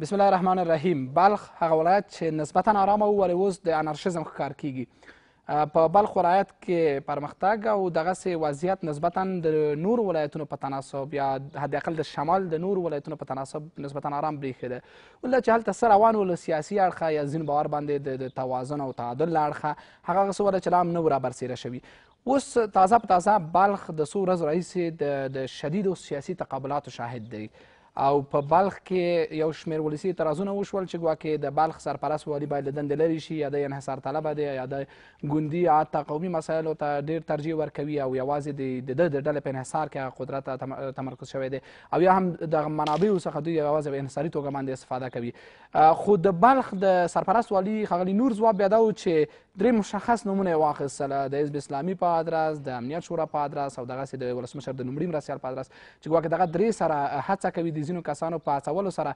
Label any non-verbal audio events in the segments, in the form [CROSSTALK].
بسم الله الرحمن الرحیم بلخ هغه ولایت چې نسبتا آرامه و ولی اوس د انارشیزم ښکار کیږي په بلخ ولایت کې پرمختګ او دغسې وضعیت نسبتا د نور ولایتونو په تناسب یا حداقل د شمال د نور ولایتونو په تناسب نسبتا آرام برېښې ده ولله چې هلته څه روان و له سیاسي اړخه یا ځین باور باندې د توازن او تعادل له اړخه هغه هغه څه وه چې لا هم نه و رابرسېره شوي اوس تازه په تازه بلخ د څو ورځو راهیسې د شدیدو سیاسي تقابلاتو شاهد دی او په بلخ کې یو شمېر ولسي اعتراضونه وشول چې ګواکې د بلخ سرپرست والي باید له دندې لرې شي یا د انحصار طلبه دی یا د ګوندي حتی قومي مسایلو ته ډېر ترجیح ورکوي او یوازې د ده د ډلې په انحصار کې قدرت تمرکز شوی دی او یا هم د منابعو څخه دوی یوازې په انحصاري توګه باندې استفاده کوي خو د بلخ د سرپرست والي ښاغلي نور ځواب بیا دا و چې درې مشخص نومونه یې واخیستل د حزب اسلامي په ادرس د امنیت شورا په ادرس او دغسې د ولسمشر د لومړي مرستیال په ادرس چې ګواکې دغه درې سره هڅه کوي د ځینو کسانو په هڅولو سره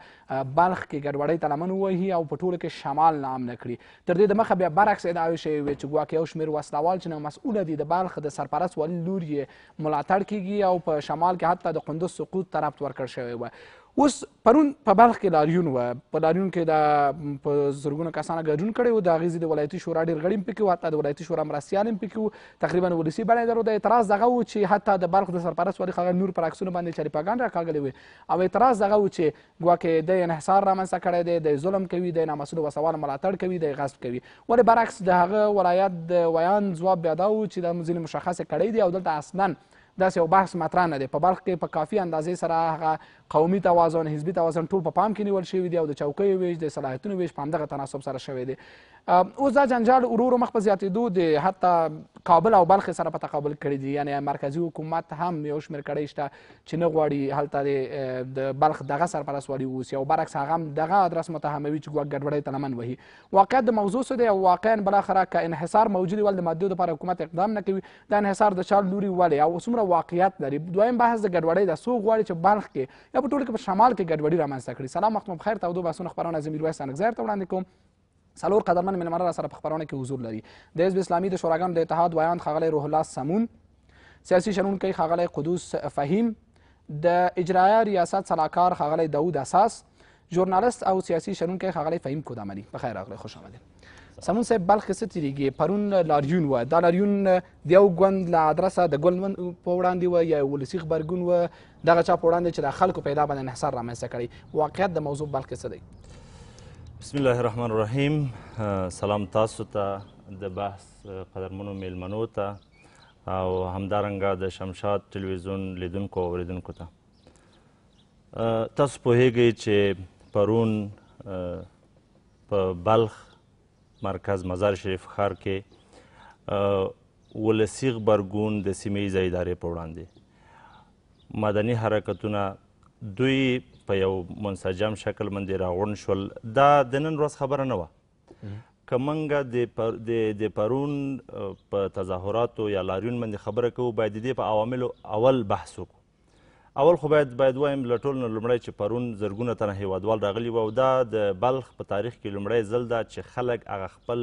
بلخ کې ګډوډۍ ته لمن ووهي او په ټولو کې شمال نام نه کړي تر دې دمخه بیا برعکس ادعاوې شوې وې چې ګواکې یو شمېر وسلوال چې مسؤوله دي د بلخ د سرپرست والي لور یې ملاتړ کیږي او په شمال کې حتی د قندوز سقوط ته ربط ورکړ شوی و اوس پرون په بلخ کې لاریون و په لاریون کې دا په زرګونه کسانو ګډون کړی و د هغې د ولایتي شورا ډېر غړي هم پکې و حتی د ولایتي شورا مرستیال هم پکې و تقریبا ولسي بڼه یې درلوده اعتراض دغه و چې حتی د بلخ د سرپرست والي خاغر نور پر عکسونو باندې چریپاګان راکاږلی وي او اعتراض دغه و چې ګواکې دی انحصار رامنځته کړی دی دی ظلم کوي دی نامسوله وسوال ملاتړ کوي دی غصب کوي ولې برعکس د هغه ولایت د ویان ځواب بیا دا و چې دا ځینې مشخصې کړی دی او دلته اصلا داسې یو بحث مطرح نه دی په بلخ کې په کافي اندازې سره هغه قومي توازن حزبي توازن ټول په پام کې نیول شوي دي او د چوکیو ویش د صلاحیتونو ویش په همدغه تناسب سره شوی دی اوس دا جنجال ورو ورو مخ په زیاتېدو د حتی کابل او بلخ سره په تقابل کړي دي یعنی مرکزي حکومت هم یو شمېر کړۍ شته چې نه غواړي هلته د بلخ دغه سرپرست والي واوسي او برعکس هغه هم دغه ادرس متهموي چې ګواښ ګډوډۍ ته لمن وهي واقعیت د موضوع څه دی او واقعا بالاخره که انحصار موجود ول د مادیو دپاره حکومت اقدام نه کوي دا انحصار د چا لوري ولې او څومره واقعیت لري دویم بحث د ګډوډۍ ده څوک غواړي چې بلخ کې یا په ټولو کې په شمال کې ګډوډي رامنځته کړي سلام وخت مو بخیر تودو بحثونه خبرونه از میرویس انکزایر ته وړاندې کوم څلور قدرمن میلمانه را سره په خبرونه کې حضور لري د حزب اسلامي د شوراګانو د اتحاد ویاند ښاغلی روح الله سمون سیاسي شنونکی ښاغلی قدوس فهیم د اجرایه ریاست سلاکار ښاغلی داود اساس ژورنالیست او سیاسي شنونکی ښاغلی فهیم کودامني په خیر راغلی خوش آمدید سمون صاحب بلخ څه تېرېږي پرون لاریون و دا لاریون د یو ګوند له ادرسه د ګوندمن په وړاندې و یا یو ولسي غبرګون و دغه چا په وړاندې چې د خلکو پیدا باندې انحصار رامنځته کړي واقعیت د موضوع بلخ څه دی بسم الله الرحمن الرحیم سلام تاسو ته د بحث قدرمنو میلمنو ته او همدارنګه د شمشاد ټلویزیون لیدونکو او اوریدونکو ته تاسو پوهیږئ چې پرون په بلخ مرکز مزار شریف ښار کې ولسی غبرګون د سیمې ایزه ادارې په وړاندې مدني حرکتونه دوی په یو منسجم شکل باندې راغونډ شول دا د نن ورځ خبره نه وه که منګه د د پرون په تظاهراتو یا لاریون باندې خبره کوو باید د دې په عواملو اول بحث وکړو اول خو باید باید وایم له ټولو نه لومړی چې پرون زرګونه تنه هیوادوال راغلي وو او دا د بلخ په تاریخ کې لومړی ځل ده چې خلک هغه خپل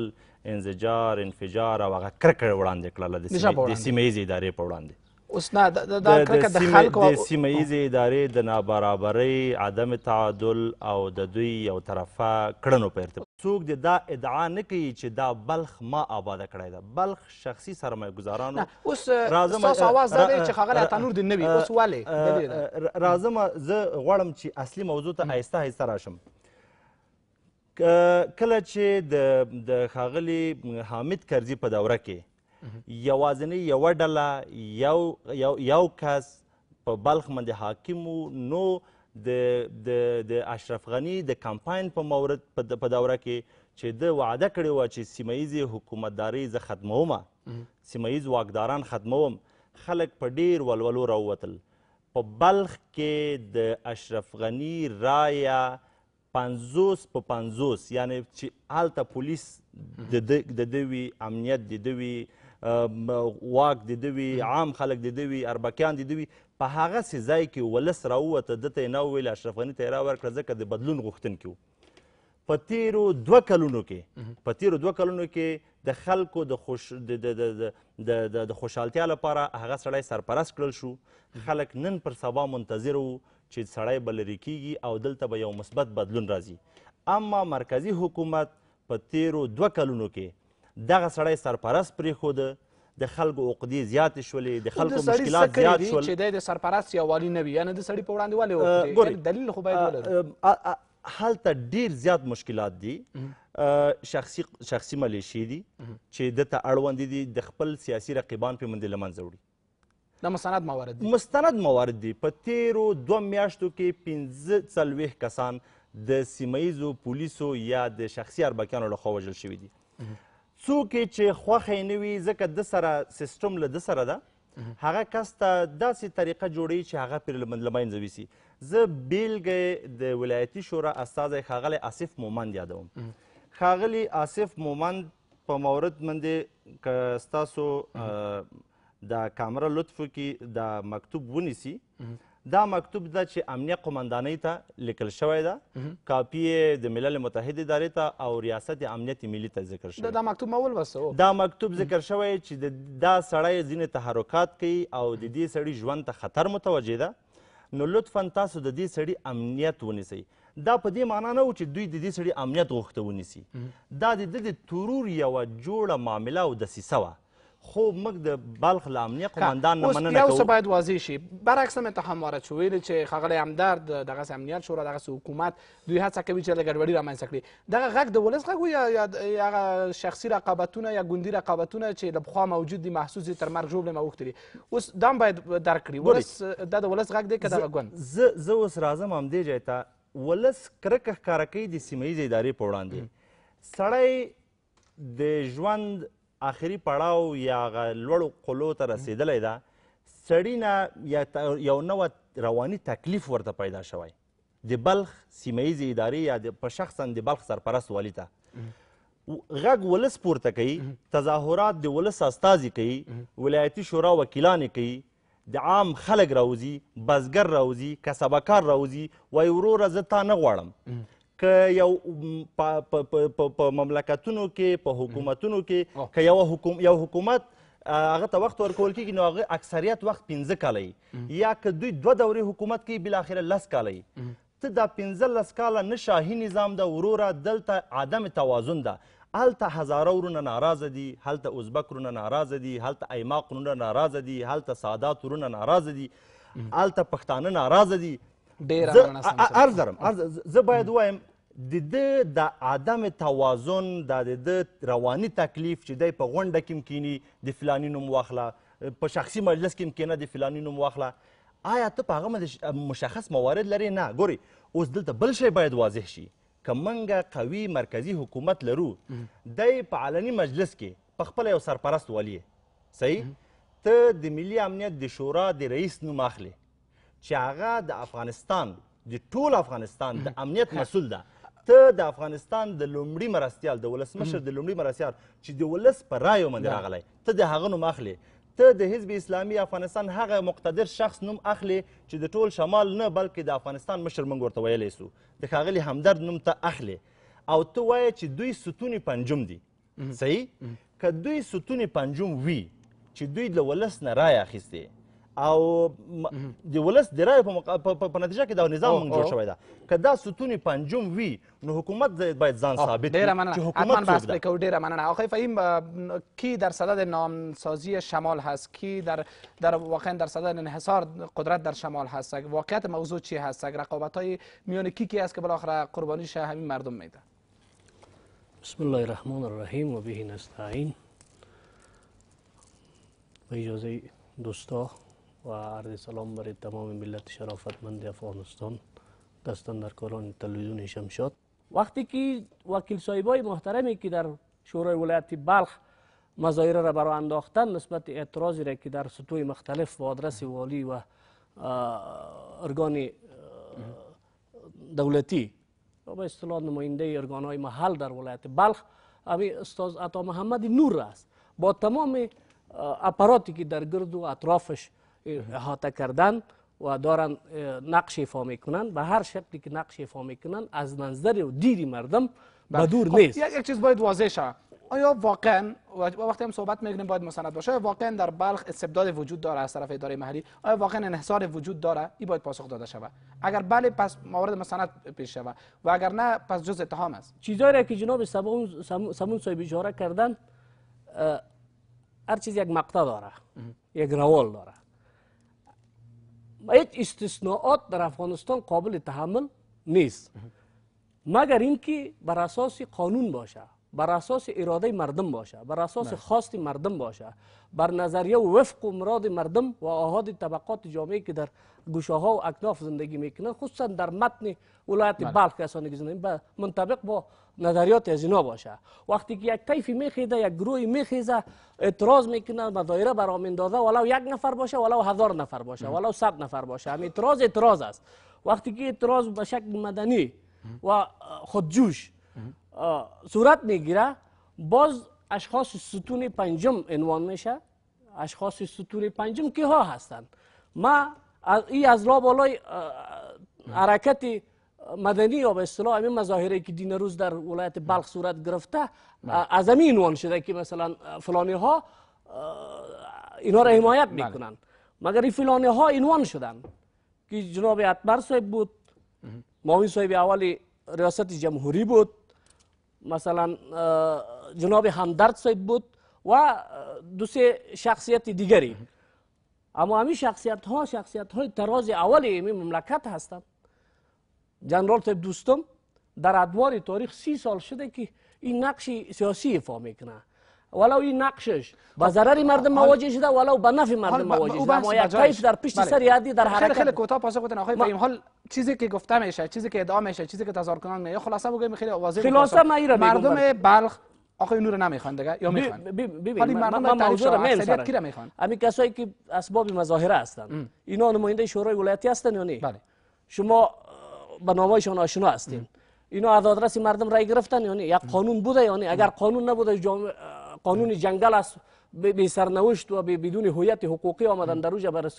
انزجار انفجار او هغه کرکه وړاندې کړله د سیمه ییزې ادارې په وړاندې اوس نه دا کرکه د خلکو د سیمه ییزې ادارې د نابرابرۍ عدم تعادل او د دوی یو طرفه کړنو په ارتباط څوک د دا ادعا نه کوي چې دا بلخ ما آباده کړی ده بلخ شخصي سرمایه ګزارانو اوس ستاسو اواز دا دی چې ښاغلی تنور دین نه وي اوس ولې راځم زه غواړم چې اصلي موضوع ته آهسته آهسته راشم کله چې د د ښاغلي حامد کرزي په دوره کې یوازنی یو ډله یو یو یو کس په بلخ باندې حاکم نو د د د اشرف غنی د کمپاین په مورد په دوره کې چې د وعده کړی و چې سیمه ییزې حکومتداري زه ختموم سیمه ییز واکداران ختموم خلک په ډیر ولولو راووتل په بلخ کې د اشرف غنی رایا پنځوس په پنځوس یعنی چې هلته پولیس د د وي امنیت د ده وي واک د دوی عام خلک د دوی اربکیان د دوی په هغه سي ځای کې ولس راووته د ته نه ویل اشرف غني ته را ورکړه ځکه د بدلون غوښتونکي وو په تیرو دوه کلونو کې په تیرو دوه کلونو کې د خلکو د خوش د د د د د د خوشحالتیا لپاره هغه سړی سرپرست کړل شو خلک نن پر سبا منتظر وو چې سړی به لرې کیږي او دلته به یو مثبت بدلون راځي اما مرکزی حکومت په تیرو دوه کلونو کې دغه سړی سرپرست پرېښوده د خلکو عقدې زیاتې شولې د خلکو مشکلات زیات شول چې دی د سرپرست یا والي نه وي یعنې د سړي په وړاندې ولې ګورې دلیل خو باید ولرو هلته ډیر زیات مشکلات دي شخصي شخصي ملیشې دي چې دته اړوند دي د خپل سیاسي رقیبان په منځ له منځه وړي دا مستند موارد دي مستند موارد دي په تیرو دوه میاشتو کې پنځه څلوېښت کسان د سیمه ییزو پولیسو یا د شخصي اربکیانو لخوا وژل شوي دي څوک چې خوښی نه وي ځکه د سره سیستم له د سره ده هغه کس ته داسې طریقه جوړوي چې هغه پرې له منځه یوسي زه بیلګه د ولایتي شورا استازی ښاغلی آصف مومند یادوم ښاغلی آصف مومند په مورد باندې که ستاسو د کامره لطفو کې دا مکتوب ونیسي دا مکتوب ده چې امنیه قماندانۍ ته لیکل شوی ده کاپي د ملل متحد ادارې ته او ریاست امنیت ملي ته ذکر شوی دا مکتوب مول وسو دا مکتوب ذکر شوی چې دا سړی ځینې تحرکات کوي او د دې سړي ژوند ته خطر متوجه ده نو لطفا تاسو د دې سړي امنیت ونیسئ دا په دې معنا نه و چې دوی د دې سړي امنیت غوښته ونیسي دا د ده د ترور یوه جوړه معامله او دسیسه وه خو موږ د بلخ له امنیه قمندان نه مننه کوو اوس یو باید واضح شي برعکس هم ته هم وارد شو ویل چې ښاغلی همدرد دغسې امنیت شورا دغسې حکومت دوی هڅه کوي چې له ګډوډي رامنځته کړي دغه غږ د ولس غږ یا یا هغه شخصي رقابتونه یا ګوندي رقابتونه چې له پخوا موجود دي محسوس دي تر مرګ ژوبلې موښتي دي اوس دا هم باید درک کړي ولس دا د ولس غږ دی که دغه ګوند زه زه اوس راځم همدې ځای ته ولس کرکه ښکاره کوي د سیمه ییزې ادارې په وړاندې سړی د ژوند آخري پړاو یا لوړو قلو ته رسیدلی ده سړی نه یو نوه رواني تکلیف ورته پیدا شوی د بلخ سیمه ییزې ادارې یا په شخصا د بلخ سرپرست والي ته غږ ولس پورته کوي تظاهرات د ولس استازي کوي ولایتي شورا وکیلان کوي د عام خلک راوځي بزګر راوځي کسبهکار راوځي وایي وروره زه تا نه غواړم ک یو په مملکتونو کې په حکومتونو کې ک یو حکومت یو حکومت هغه ته وخت ورکول کېږي نو هغه اکثریت وخت پنځه کاله یا که دوی دوه دورې حکومت کوي بالاخره لس کاله ته دا پنځلس کاله نه شاهي نظام ده وروره دلته عدم توازن ده هلته هزاره ورونه ناراضه دي هلته ازبک ورونه ناراضه دي هلته ایماق ورونه ناراضه دي هلته سادات ورونه ناراضه دي هلته پښتانه ناراضه دي ډېر ارزرم زه باید وایم د د د عدم توازن د د رواني تکلیف چې دی په غونډه کې مکینی د فلانی نوم واخله په شخصي مجلس کې مکینه د فلانی نوم واخله آیا ته په هغه مشخص موارد لري نه ګوري اوس دلته بل شی باید واضح شي که منګه قوي مرکزی حکومت لرو دی په علني مجلس کې په خپل یو سرپرست ولی صحیح ته د ملي امنیت د شورا د رئیس نوم اخلي چې هغه د افغانستان د ټول افغانستان د [COUGHS] امنیت مسول ده ته د افغانستان د لومړي مرستیال د ولسمشر د لومړي مرستیال چې د ولس په رایو باندې راغلی ته د هغه نوم اخلي ته د حزب اسلامي افغانستان هغه مقتدر شخص نوم اخلي چې د ټول شمال نه بلکې د افغانستان مشر موږ ورته ویلی سو د ښاغلي همدرد نوم ته اخلي او ته وایې چې دوی ستونې پنجم دي صحیح که دوی ستونې پنجم وي چې دوی له ولس نه رای اخیستې او د ولس د رایو په نتیجه کې دا نظام موږ جوړ شوی ده که دا ستون پنجم وي نو حکومت باید ځان ثابت ډیره مننه حتما بحث پرې کوو ډیره مننه آقای فهیم کی در صدد نامسازی شمال هست کی در در واقعا در صدد انحصار قدرت در شمال هست واقعیت موضوع چی هست رقابت های میان کی کی است که بالاخره قربانیش همین مردم میده بسم الله الرحمن الرحیم و به نستعین به اجازه دوستا و عرض سلام برای تمام ملت شرافتمند افغانستان دستان در کاران تلویزیون شمشاد وقتی که وکیل صاحبای محترمی که در شورای ولایت بلخ مظاهره را برای انداختن نسبت اعتراضی را که در سطوح مختلف با آدرس والی و ارگان دولتی به اصطلاح نماینده ارگان های محل در ولایت بلخ امی استاد عطا محمد نور است با تمام اپاراتی که در گرد و اطرافش احاطه کردن و دارن نقش ایفا میکنن به هر شکلی که نقش ایفا میکنن از منظر و دیر مردم بله. بدور دور خب، نیست یک چیز باید واضح شه آیا واقعا وقتی هم صحبت میکنیم باید مسند باشه واقعا در بلخ استبداد وجود داره از طرف اداره محلی آیا واقعا انحصار وجود داره این باید پاسخ داده شود اگر بله پس موارد مسند پیش شود و اگر نه پس جز اتهام است چیزایی که جناب سمون سمون صاحب اجاره کردن هر چیز یک مقطع داره یک روال داره هیچ استثناءات در افغانستان قابل تحمل نیست مگر اینکه بر اساس قانون باشه بر اساس اراده مردم باشه بر اساس بله. خواست مردم باشه بر نظریه و وفق و مراد مردم و آهاد طبقات جامعه که در گوشه ها و اکناف زندگی میکنه خصوصا در متن ولایت بله. بلخ کسانی که زندگی منطبق با نظریات از اینا باشه وقتی که یک طیفی میخیزه یک گروهی میخیزه اعتراض میکنه و دایره داده ولو یک نفر باشه ولو هزار نفر باشه ولو صد نفر باشه هم یعنی اعتراض اعتراض است وقتی که اعتراض به شکل مدنی و خودجوش صورت میگیره باز اشخاص ستون پنجم عنوان میشه اشخاص ستون پنجم که ها هستند ما ای از لا بالای حرکت مدنی یا به اصطلاح این مظاهره که دین روز در ولایت بلخ صورت گرفته بله. از همین عنوان شده که مثلا فلانی ها اینا را بله. حمایت بله. میکنند مگر این فلانی ها عنوان شدن که جناب اکبر صاحب بود ماوین صاحب اولی ریاست جمهوری بود مثلا جناب همدرد صاحب بود و دو سه شخصیت دیگری اما همین شخصیت ها شخصیت های تراز اول این مملکت هستند جنرال صاحب دوستم در ادوار تاریخ سی سال شده که این نقش سیاسی ایفا میکنه ولو نقشش با ضرر مردم مواجه شده ولو به نفع مردم مواجه شده اما یک کیف در پشت سر یادی در حرکت خیلی کوتاه پاسخ بدین آقای حال چیزی که گفته میشه چیزی که ادعا میشه چیزی که تظاهر کنان میگه خلاصه بگم خیلی واضح خلاصه ما مردم بلخ آقای نور نمیخوان دیگه یا میخوان مردم من موضوع رو میل کی میخوان همین کسایی که اسباب مظاهره هستن اینا نماینده شورای ولایتی هستند یا بله شما به نامایشان آشنا هستین اینا از آدرس مردم رای گرفتن یا یک قانون بوده یا اگر قانون نبوده جامعه قانون جنگل است به سرنوشت و بدون هویت حقوقی آمدن در روژه بر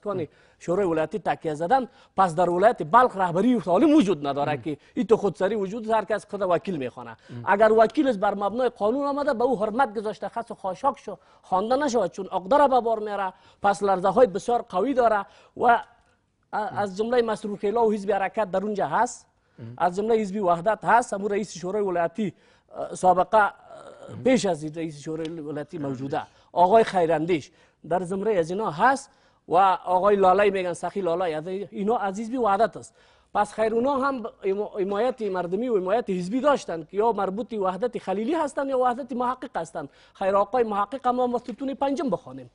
شورای ولایتی تکیه زدن پس در ولایت بلخ رهبری سالم وجود نداره که این تو خودسری وجود هر کس خود وکیل میخوانه اگر وکیل بر مبنای قانون آمده به او حرمت گذاشته خص و خاشاک شو خوانده نشود چون عقده به بار پس لرزه های بسیار قوی داره و از جمله مسرور خیلا و حزب حرکت در اونجا هست از جمله حزب وحدت هست امو رئیس شورای ولایتی سابقه بیش از این رئیس شورای ولایتی موجوده آقای خیراندیش در زمره از اینا هست و آقای لالای میگن سخی لالای از اینا عزیز بی وحدت است پس خیرونا هم حمایت مردمی و حمایت حزبی داشتن که یا مربوط وحدت خلیلی هستند یا وحدت محقق هستند خیر آقای محقق ما ستون پنجم بخوانیم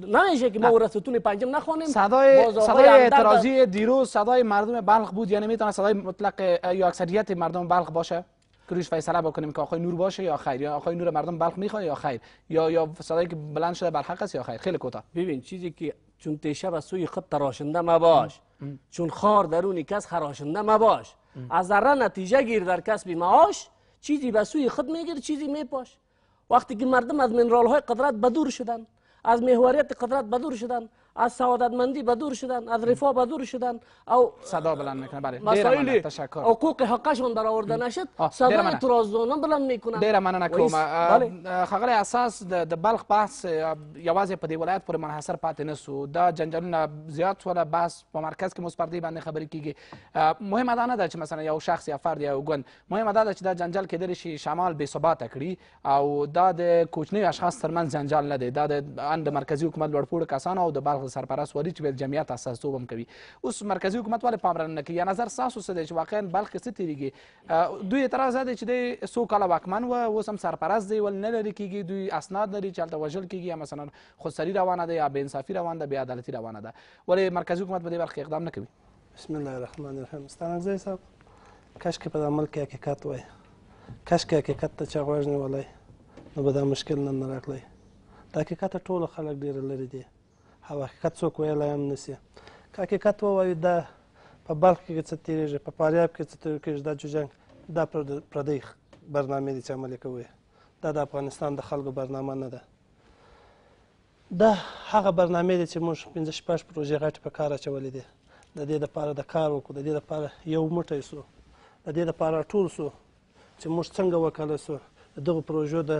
نمیشه که ما او ستون پنجم نخوانیم صدای, صدای اعتراضی دیروز صدای مردم بلخ بود یعنی میتونه صدای مطلق یا اکثریت مردم بلخ باشه که فیصله بکنیم که آقای نور باشه یا خیر یا آقای نور مردم بلخ میخواد یا خیر یا یا صدایی که بلند شده بر حق یا خیر خیلی کوتاه ببین چیزی که چون تیشه و سوی خود تراشنده باش چون خار درونی کس خراشنده باش از ذره نتیجه گیر در کسب معاش چیزی به سوی خود میگیر چیزی میپاش وقتی که مردم از منرال های قدرت بدور شدن از محوریت قدرت بدور شدن از سعادتمندی به دور شدن از رفاه به دور شدن او صدا بلند میکنه بله مسائل حقوق حقشون برآورده نشد صدای اعتراضداران بلند میکنن ډیره مننه کوم خغلی اساس د بلخ بحث یوازې په دې ولایت پورې منحصر پاتې نه سو دا جنجالونه زیات شول بحث په مرکز کې موس پر دې باندې خبرې کیږي مهمه دا نه ده چې مثلا یو شخص یا فرد یا ګوند مهمه دا ده چې دا جنجال کېدلی شي شمال بې ثباته کړي او دا د کوچنیو اشخاص ترمنځ جنجال نه دی دا د اند مرکزي حکومت لوړپوړو کسانو او د بلخ دغه سرپرست وادي چې باید جمعیت استازیتوب هم کوي اوس مرکزي حکومت ولې پاملرنه نه کوي یا نظر ستاسو څه دی چې واقعا بلخ کې څه تېرېږي دوی اعتراض دا دی چې دی څو کاله واکمن و اوس هم سرپرست دی ولې نه لرې کېږي دوی اسناد لري چې هلته وژل کېږي یا مثلا خودسري روانه ده یا بېانصافي روانه ده بېعدالتي روانه ده ولې مرکزي حکومت په دې برخه اقدام نه کوي بسم الله الرحمن الرحیم ستانکزی صاحب کاشکې په دا ملک کې حقیقت وای کاشکې حقیقت ته چا غوږ نیولی نو به دا مشکل نن نه راتلی د حقیقته ټوله خلک ډېره لرې دي او حقیقت څوک ویلی هم نسي که حقیقت ووایو دا په بلخ کې څه تیریږي په فاریاب کې څه تیر کېږي دا جوجنګ دا پردی برنامې دي چې عملي کوي دا د افغانستان د خلکو برنامه نه ده دا هغه برنامې دي چې موږ پنځه شپږ پروژې غټې په کار اچولې دي د دې دپاره د کار وکړو د دې دپاره یو موټی سو د دې دپاره ټول سو چې موږ څنګه وکړلی سو د دغو پروژو د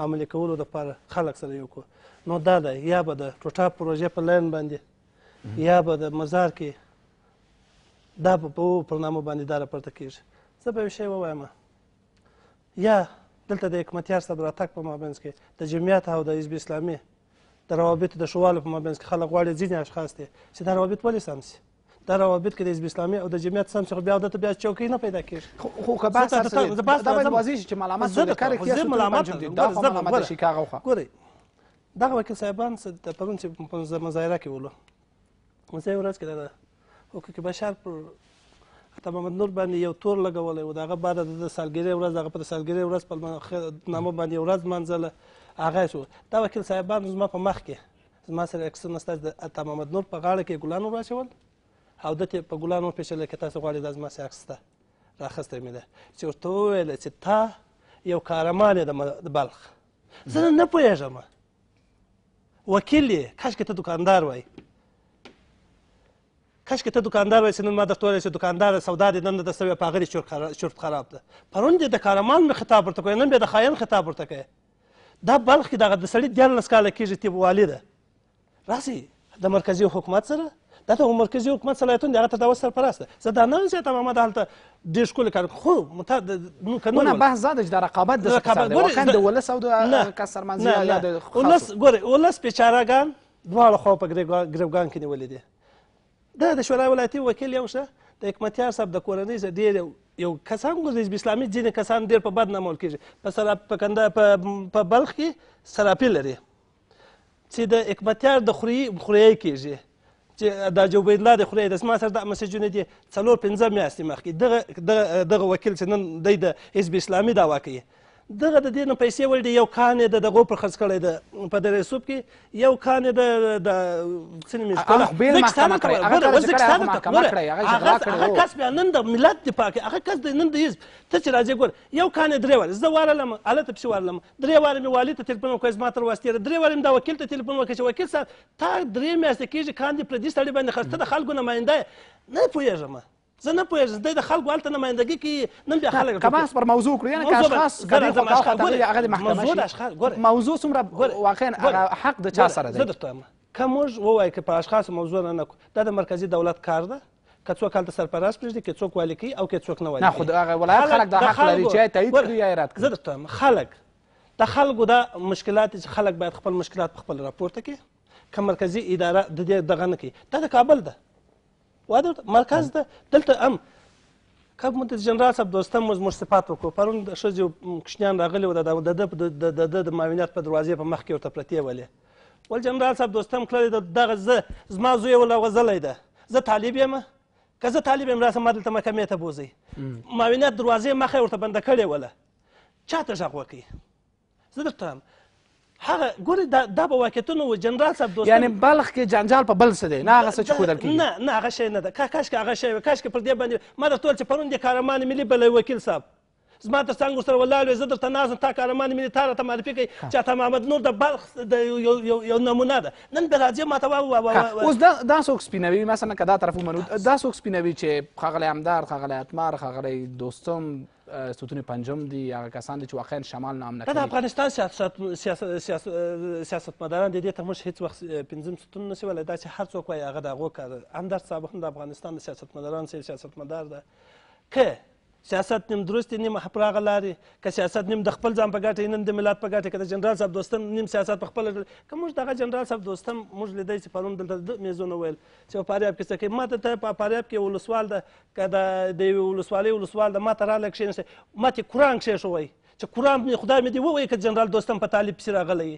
عملي کولو دپاره خلک سره یو کړو نو دا دی یا به د ټوټه پروژې په لاین باندې یا به د مزار کې دا په پرنامه باندې دا راپورته کېږي زه به یو شی ووایم یا دلته د حکمتیار صاحب راتګ په مابینځ کې د جمعیت او د حزب اسلامي د روابطو د ښوالو په مابینځ کې خلک غواړي ځینې اشخاص دي چې دا روابط ولې سم سي دا روابط کې د حزب اسلامي او د جمعیت سم څخه بیا د بیا چوکۍ نه پیدا کیږي خو که بحث سره دا باید واضح شي چې ملامت سره کار کوي زه ملامت دا ملامت شي کاغه خو ګوري دغه وکیل صاحبان د پرون چې په مظاهره کې ولو زه یو ورځ کې دا حقوق بشر پر ته محمد نور باندې یو تور لګولی و د هغه بعد د سالګیرۍ ورځ هغه په د سالګیرۍ ورځ په نامه باندې ورځ منځله هغه شو دا وکیل صاحبانو زما په مخ کې زما سره عکسونه ستاسو د عطا محمد نور په غاړه کې ګلان ور اچول او دته په ګلان وپېژله که تاسو غواړئ دا زما سې عکس ده راخیستی مې ده چې ورته وویل چې تا یو کارمان یې د بلخ زه نه پوهېږم وکیل یې کاشکې ته دکاندار وای کاشکې ته دکاندار وای چې نن ما درته ویلی چې دکاندار سودا دې دنده درته سوې په هغه دې چورت خراب ده پرون دې د کارمان مې خطاب ورته کوې نن بیا د خاین خطاب ورته کوې دا بلخ کې دغه د سړي دیارلس کاله کېږي تیب والي ده راسي د مرکزي حکومت سره دا ته مرکزي حکومت صلاحیتونه دي هغه تداوس سرپرست زه دا نه وایم چې تمامه دا هلته ډېر ښکلي کار خو متونه بحث دا دی چې د رقابت د واقعا د ولس او د کس ترمنځ یا د ولس ګورې ولس بېچارهګان دواړه خوا په ګرېوګان کې نیولي دي دا د شورا ولایتي وکیل یو شه د حکمتیار صاحب د کورنۍ زه ډېر یو کسان ګو حزب اسلامي ځینې کسان ډېر په بد نامول کېږي په سرا په کنده په بلخ کې سراپي لري چې د حکمتیار د خوري خوري کېږي چې د جوبید الله د خدای د اسما سره د مسجونه دي څلور پنځه میاشتې مخکې دغه دغه وکیل چې نن دی د حزب اسلامي دعوا کوي دغه د دې نه پیسې ولې یو کان یې د دغو پر خرڅ کړی ده په دره صوب کې یو کان یې د د څه نومېږي هغه کس بیا نن د ملت دفاع کوي هغه کس نن د حزب ته چې راځې ګوره یو کان یې درې وارې زه ورغلم هلته پسې ورغلم درې وارې مې والي ته تلیفون وکړ زما تر واسطې درې وارې مې دا وکیل ته تلیفون وکړ چې وکیل صاحب تا درې میاشتې کېږي کان دې پردي سړي باندې خرڅ ته د خلکو نماینده نه پوهېږم زه نه پوهېږم دی د خلکو هلته نمایندګي کوي نن بیا خلک که بحث پر موضوع کړو یعنې که اشخاص هغه د محکمه موضوع څومره واقعا حق د چا سره دی زه درته که موږ ووایو که په اشخاصو موضوع نه نه دا د مرکزي دولت کار ده که څوک هلته سرپرست پرېږدي که څوک والي کوي او که څوک نه والي نه خو هغه ولایت خلک دا حق لري چې تایید کړي یا رد کړي زه درته وایم خلک د خلکو دا مشکلات چې خلک باید خپل مشکلات په خپل راپورته کړي که مرکزي اداره د دې دغه نه کوي دا د کابل ده واده مرکز ده دلته هم کب مدیر جنرال صاحب دوستم زموږ صفات وکړو پرون ښځې او کوچنیان راغلي وه د ده د د معاونیت په دروازې په مخ کې ورته پرتې ولې ول جنرال صاحب دوستم کللی ده دغه زه زما زوی ولا غزلی ده زه طالب یم که زه طالب یم راسه ما دلته محکمې ته بوځئ معاونیت دروازې مخه یې ورته بنده کړې وله چا ته غږ وکړئ زه درته هغه ګوره دا, دا به واقعیتونه و جنرال صاحب دوستان یعنی بلخ کې جنجال په بل څه دی نه هغه څه چې ښودل کېږي نه نه هغه شی نه ده کاشکې هغه شی وي کاشکې پر دې باندې ما درته وویل چې پرون د کارمان ملي بل وکیل صاحب زما تر څنګ ورسره ولاړ وې زه درته ناز تا کارمان ملي تا راته معرفي کوي چې عطا محمد نور د بلخ د یو یو نمونه ده نن به راځي ما ته اوس دا دا څوک سپینوي مثلا که دا طرف ومنو دا څوک سپینوي چې ښاغلی همدار ښاغلی اتمار ښاغلی دوستم ستون پنجم دي هغه کسان دي چې واقعا شمال نام نه کوي د افغانستان سیاست سیاستمداران د دې ته موږ هیڅ وخت پنځم ستون نه شي ولی داسې هر څوک وایي هغه د هغو کار همدرد صاحب هم د افغانستان د سیاستمدارانو سیاستمدار ده که سیاست نیم درست نیم پر هغه لارې که سیاست نیم د خپل ځان په ګټه نیم د ملت په ګټه که د جنرال صاحب دوستم نیم سیاست په خپله که موږ دغه جنرال صاحب دوستم موږ لیدی چې پرون دلته میزونه ویل چې په فاریاب کې څه کوي ما ته ته په فاریاب کې ولسوال ده که د د یوې ولسوالۍ ولسوال ده ما ته راغلی کښېنستی ما ته قرآن کښېښوی چې قرآن خدای مې دې ووایي که جنرال دوستم په طالب پسې راغلی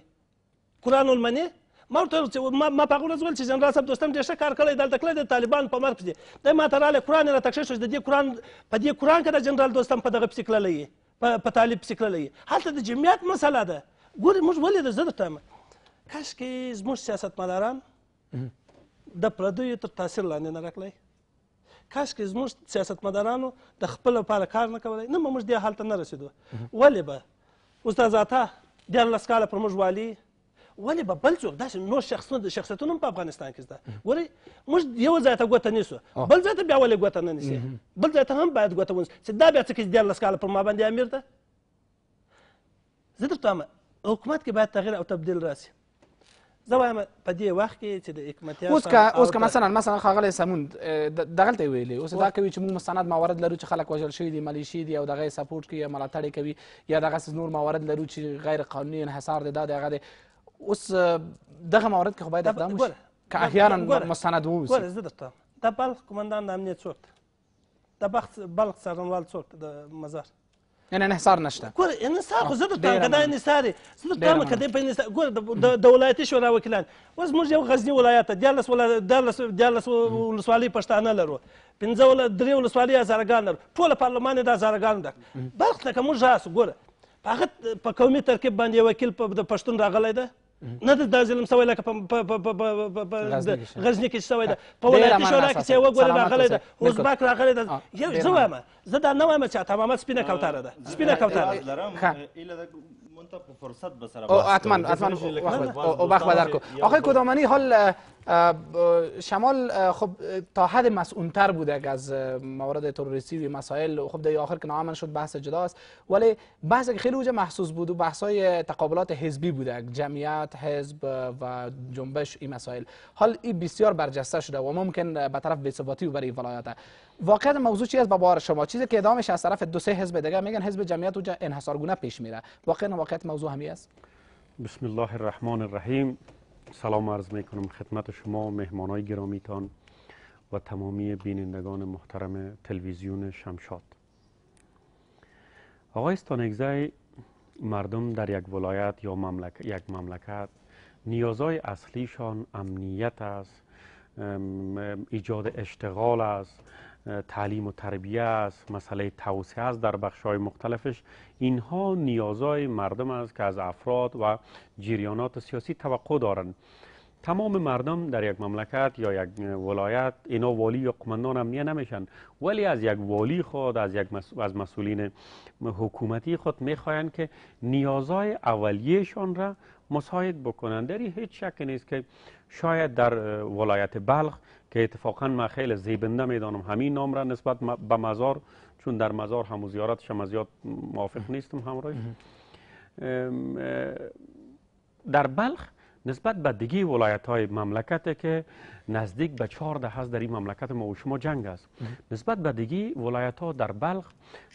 قرآن ولمنې ما ورته ما په هغه ورځ وویل چې جنرال صاحب دوستم ډېر ښه کار کړی دلته کلی د طالبانو په مرګ پسې دی ما ته راغلی قرآن یې راته کښې شو د دې قرآن په دې قرآن کې د جنرال دوستم په دغه پسې تللی په طالب پسې تللی هلته د جمعیت مسله ده ګورې موږ ولې د زه درته وایم کاشکې زموږ سیاستمداران د پردیو تر تاثیر لاندې نه راغلی کاشکې زموږ سیاستمدارانو د خپل لپاره کار نه کولی نه به موږ دې حالته نه رسېدو ولې به استاد عطا دیارلس کاله پر موږ والي ولې به بل څوک داسې نور شخصونه شخصیتونه هم په افغانستان کې شته ګورئ موږ یو ځای ته ګوته نیسو بل ځای ته بیا ولې ګوته نه نیسي بل ځای ته هم باید ګوته ونیسو چې دا بیا څه کې دیارلس کاله پر ما باندې امیر ده زه درته وایم حکومت کې باید تغییر او تبدیل راسي زه وایم په دې وخت کې چې د حکمتیار اوس که اوس که مثلا مثلا ښاغلی سموند دغلته یې ویلې اوس دا کوي چې موږ مستند موارد لرو چې خلک وژل شوي دي ملیشې دي او دغه یې سپورټ کوي یا ملاتړ یې کوي یا دغسې نور موارد لرو چې غیر قانوني انحصار دی دا دی هغه دی اوس دغه موارد کې خو باید اقدام وشي که احیانا مستند واوسي ګوره زه درته دا بلخ قمندان د امنیت څوک دی د بلخ بلخ څارنوال څوک دی د مزار یعنی انحصار نشته ګوره انحصار خو زه درته که دا انحصار یې زه درته وایم که دی په انحصار ګوره د ولایتي شورا وکیلان اوس موږ یو غزني ولایت دیارلس دیارلس ولسوالۍ پښتانه لرو پنځه درې ولسوالۍ هزارګان لرو ټوله پارلمان یې د هزارګانو ډک بلخ ته که موږ راسو ګوره په هغه په قومي ترکیب باندې یو وکیل د پښتون راغلی ده نه د دا ظلم سوی لکه په غزنی کې سوی ده په ولایتي شورا کې چې یې وګورې راغلی ده اوزباک راغلی ده یو زه وایم زه دا نه وایم چې اتمامت سپینه کوتره ده سپینه کوتره ده مونته په فرصت به سره کو. آقای کدامنی حال شمال خب تا حد مسئونتر بوده که از موارد تروریستی و مسائل خب در آخر که نامن شد بحث جداست ولی بحث که خیلی وجه محسوس بود و بحث های تقابلات حزبی بوده جمعیت حزب و جنبش این مسائل حال این بسیار برجسته شده و ممکن به طرف بی‌ثباتی و برای ولایت واقعا موضوع چی است با آره شما چیزی که ادامش از طرف دو سه حزب دیگه میگن حزب جمعیت اونجا انحصارگونه پیش میره واقعا واقعیت موضوع همی است بسم الله الرحمن الرحیم سلام عرض می کنم خدمت شما مهمانای گرامیتان و تمامی بینندگان محترم تلویزیون شمشاد آقای استانگزای مردم در یک ولایت یا مملکت، یک مملکت نیازهای اصلیشان امنیت است ایجاد اشتغال است تعلیم و تربیه است مسئله توسعه است در بخش های مختلفش اینها نیازهای مردم است که از افراد و جریانات سیاسی توقع دارند تمام مردم در یک مملکت یا یک ولایت اینا والی یا هم امنیه نمیشن ولی از یک والی خود از یک از مسئولین حکومتی خود میخواین که نیازهای اولیهشان را مساعد بکنند. در هیچ شک نیست که شاید در ولایت بلخ که اتفاقا ما خیلی زیبنده میدانم همین نام را نسبت به مزار چون در مزار هم زیارتش هم زیاد موافق نیستم همراهی در بلخ نسبت به دیگه ولایت های مملکت که نزدیک به چهارده هست در این مملکت ما و شما جنگ است نسبت به دیگه ولایت ها در بلخ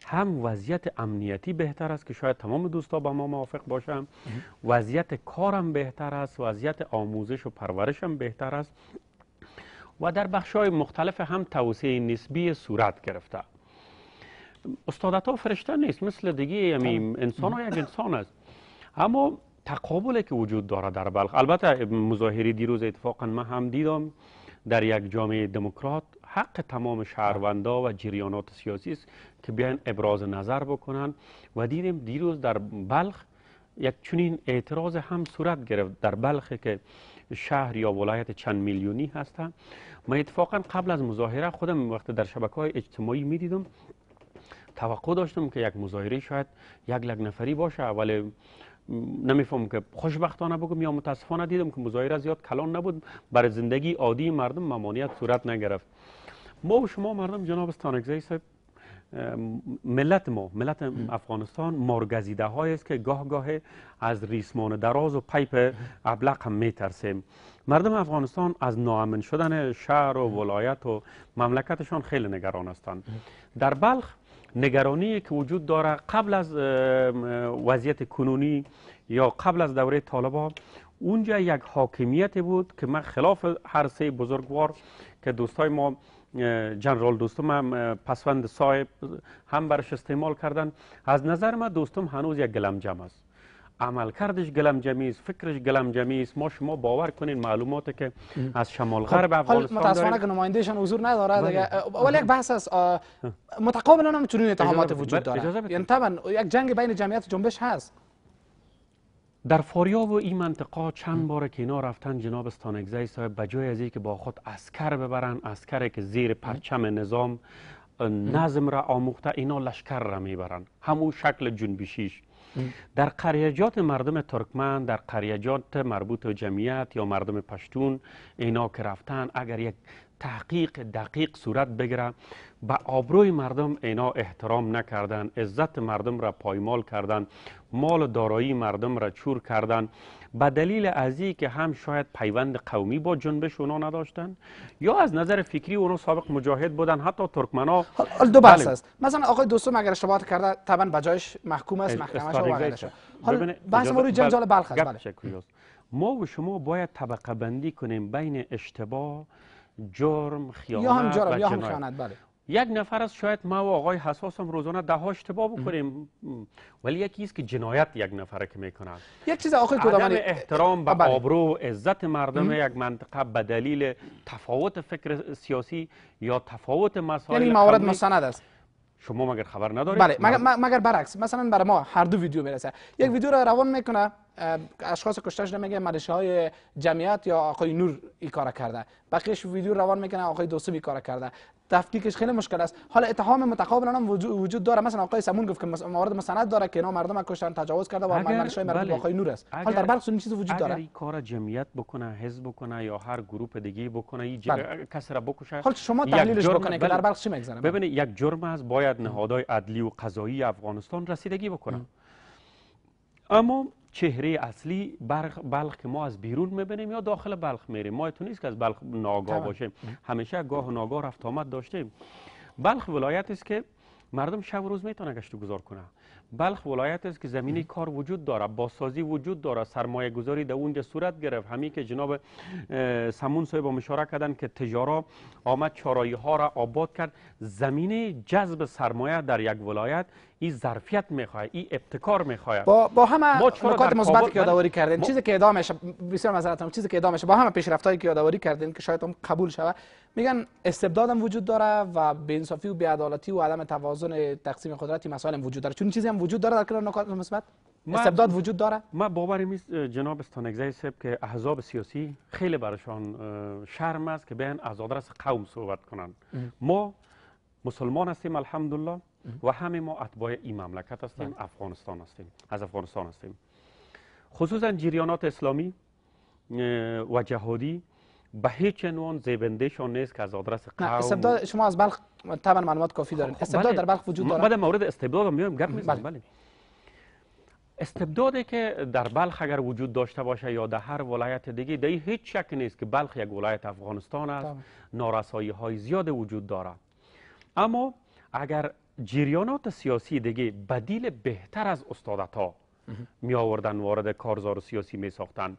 هم وضعیت امنیتی بهتر است که شاید تمام دوستا با ما موافق باشم وضعیت کارم بهتر است وضعیت آموزش و پرورشم بهتر است و در بخش های مختلف هم توسعه نسبی صورت گرفته استادت ها فرشته نیست مثل دیگه یعنی انسان ها یک [LAUGHS] انسان است اما تقابلی که وجود داره در بلخ البته مظاهری دیروز اتفاقا من هم دیدم در یک جامعه دموکرات حق تمام شهروندا و جریانات سیاسی است که بیان ابراز نظر بکنن و دیدیم دیروز در بلخ یک چنین اعتراض هم صورت گرفت در بلخ که شهر یا ولایت چند میلیونی هستن من اتفاقا قبل از مظاهره خودم وقت در شبکه های اجتماعی میدیدم توقع داشتم که یک مظاهره شاید یک لگ نفری باشه ولی نمیفهم که خوشبختانه بگم یا متاسفانه دیدم که مظاهره زیاد کلان نبود برای زندگی عادی مردم ممانیت صورت نگرفت ما و شما مردم جناب استانکزی صاحب ملت ما ملت افغانستان مارگزیده هایی است که گاه گاه از ریسمان دراز و پیپ ابلق هم میترسیم مردم افغانستان از ناامن شدن شهر و ولایت و مملکتشان خیلی نگران هستند در بلخ نگرانی که وجود داره قبل از وضعیت کنونی یا قبل از دوره طالبان اونجا یک حاکمیت بود که من خلاف هر سه بزرگوار که دوستای ما جنرال دوستم هم پسوند صاحب هم برش استعمال کردن از نظر ما دوستم هنوز یک گلمجم است عمل کردش گلم جمیز، فکرش گلم جمیز، ما شما باور کنین معلوماتی که از شمال خب، غرب خب افغانستان متاسفانه که نمایندهشان حضور نداره بله. دیگه ولی یک بحث از متقابل هم چنین اتهامات وجود بله، داره یعنی طبعا یک جنگ بین جمعیت جنبش هست در فاریاب و این منطقه چند بار که اینا رفتن جناب استانگزی صاحب بجای از که با خود اسکر ببرن اسکر که زیر پرچم نظام نظم را آموخته اینا لشکر را میبرن همون شکل جنبشیش در قریجات مردم ترکمن در قریجات مربوط جمعیت یا مردم پشتون اینا که رفتن اگر یک تحقیق دقیق صورت بگیره به آبروی مردم اینا احترام نکردن عزت مردم را پایمال کردن مال دارایی مردم را چور کردن به دلیل از که هم شاید پیوند قومی با جنبش اونا نداشتن یا از نظر فکری اونا سابق مجاهد بودن حتی ترکمنا ها دو بحث بله. است مثلا آقای دوستو اگر اشتباهات کرده طبعا بجایش محکوم است محکمه و حالا جنجال بله، بلخ بله. ما و شما باید طبقه بندی کنیم بین اشتباه جرم خیانت یا هم هم خیانت بله یک نفر از شاید ما و آقای حساس هم روزانه ده ها اشتباه بکنیم ولی یکی است که جنایت یک نفر که میکنن یک چیز آخر عدم احترام به آبرو و عزت مردم یک منطقه به دلیل تفاوت فکر سیاسی یا تفاوت مسائل یعنی موارد مستند است شما مگر خبر ندارید بله مگر, برعکس مثلا برای ما هر دو ویدیو میرسه یک ویدیو را روان میکنه اشخاص کشته شده میگه مرشه های جمعیت یا آقای نور این کار کرده بقیش ویدیو روان میکنه آقای دوستی این کار کرده تفکیکش خیلی مشکل است حالا اتهام متقابل هم وجود داره مثلا آقای سمون گفت که موارد مسند داره که اینا مردم کشتن تجاوز کرده و های مردم بله. آقای نور است حالا در برق چیز وجود داره اگر این کار جمعیت بکنه حزب بکنه یا هر گروه دیگه بکنه این بله. کس را بکشه حالا شما تحلیلش بکنه که بله. در برق چی بله. ببینید یک جرم است باید نهادهای عدلی و قضایی افغانستان رسیدگی بکنه اما چهره اصلی برخ بلخ که ما از بیرون میبینیم یا داخل بلخ میریم ما نیست که از بلخ ناگاه باشیم همیشه گاه ناگاه رفت آمد داشتیم بلخ ولایت است که مردم شب و روز میتونه گشت گذار کنه بلخ ولایت است که زمینه کار وجود داره باسازی وجود داره سرمایه گذاری در اونجا صورت گرفت همین که جناب سمون صاحب اشاره کردن که تجارا آمد چارایی ها را آباد کرد زمینه جذب سرمایه در یک ولایت این ظرفیت میخواد این ابتکار میخواد با با همه نکات مثبت که یادآوری کردین چیزی که ادامش بسیار معذرت چیزی که ادامش با هم پیشرفتایی که یادآوری کردین که شاید هم قبول شوه میگن استبداد هم وجود داره و بی‌انصافی و بی‌عدالتی و عدم توازن تقسیم قدرتی مسائل وجود داره چون چیزی هم وجود داره در کنار نکات مثبت استبداد وجود داره ما باورم جناب استانگزای صاحب که احزاب سیاسی خیلی برایشان شرم است که بیان از آدرس قوم صحبت کنند ما مسلمان هستیم الحمدلله و همه ما اتباع این مملکت هستیم بله. افغانستان هستیم از افغانستان هستیم خصوصا جریانات اسلامی و جهادی به هیچ عنوان شان نیست که از آدرس قوم استبداد شما از بلخ طبعا معلومات کافی خب، دارین خب، استبداد بله. در بلخ وجود داره بله، بعد مورد استبداد هم میایم گپ بله. استبدادی که در بلخ اگر وجود داشته باشه یا در هر ولایت دیگه در هیچ شک نیست که بلخ یک ولایت افغانستان است نارسایی های زیاد وجود دارد اما اگر جریانات سیاسی دیگه بدیل بهتر از استادت می آوردن وارد کارزار سیاسی می ساختن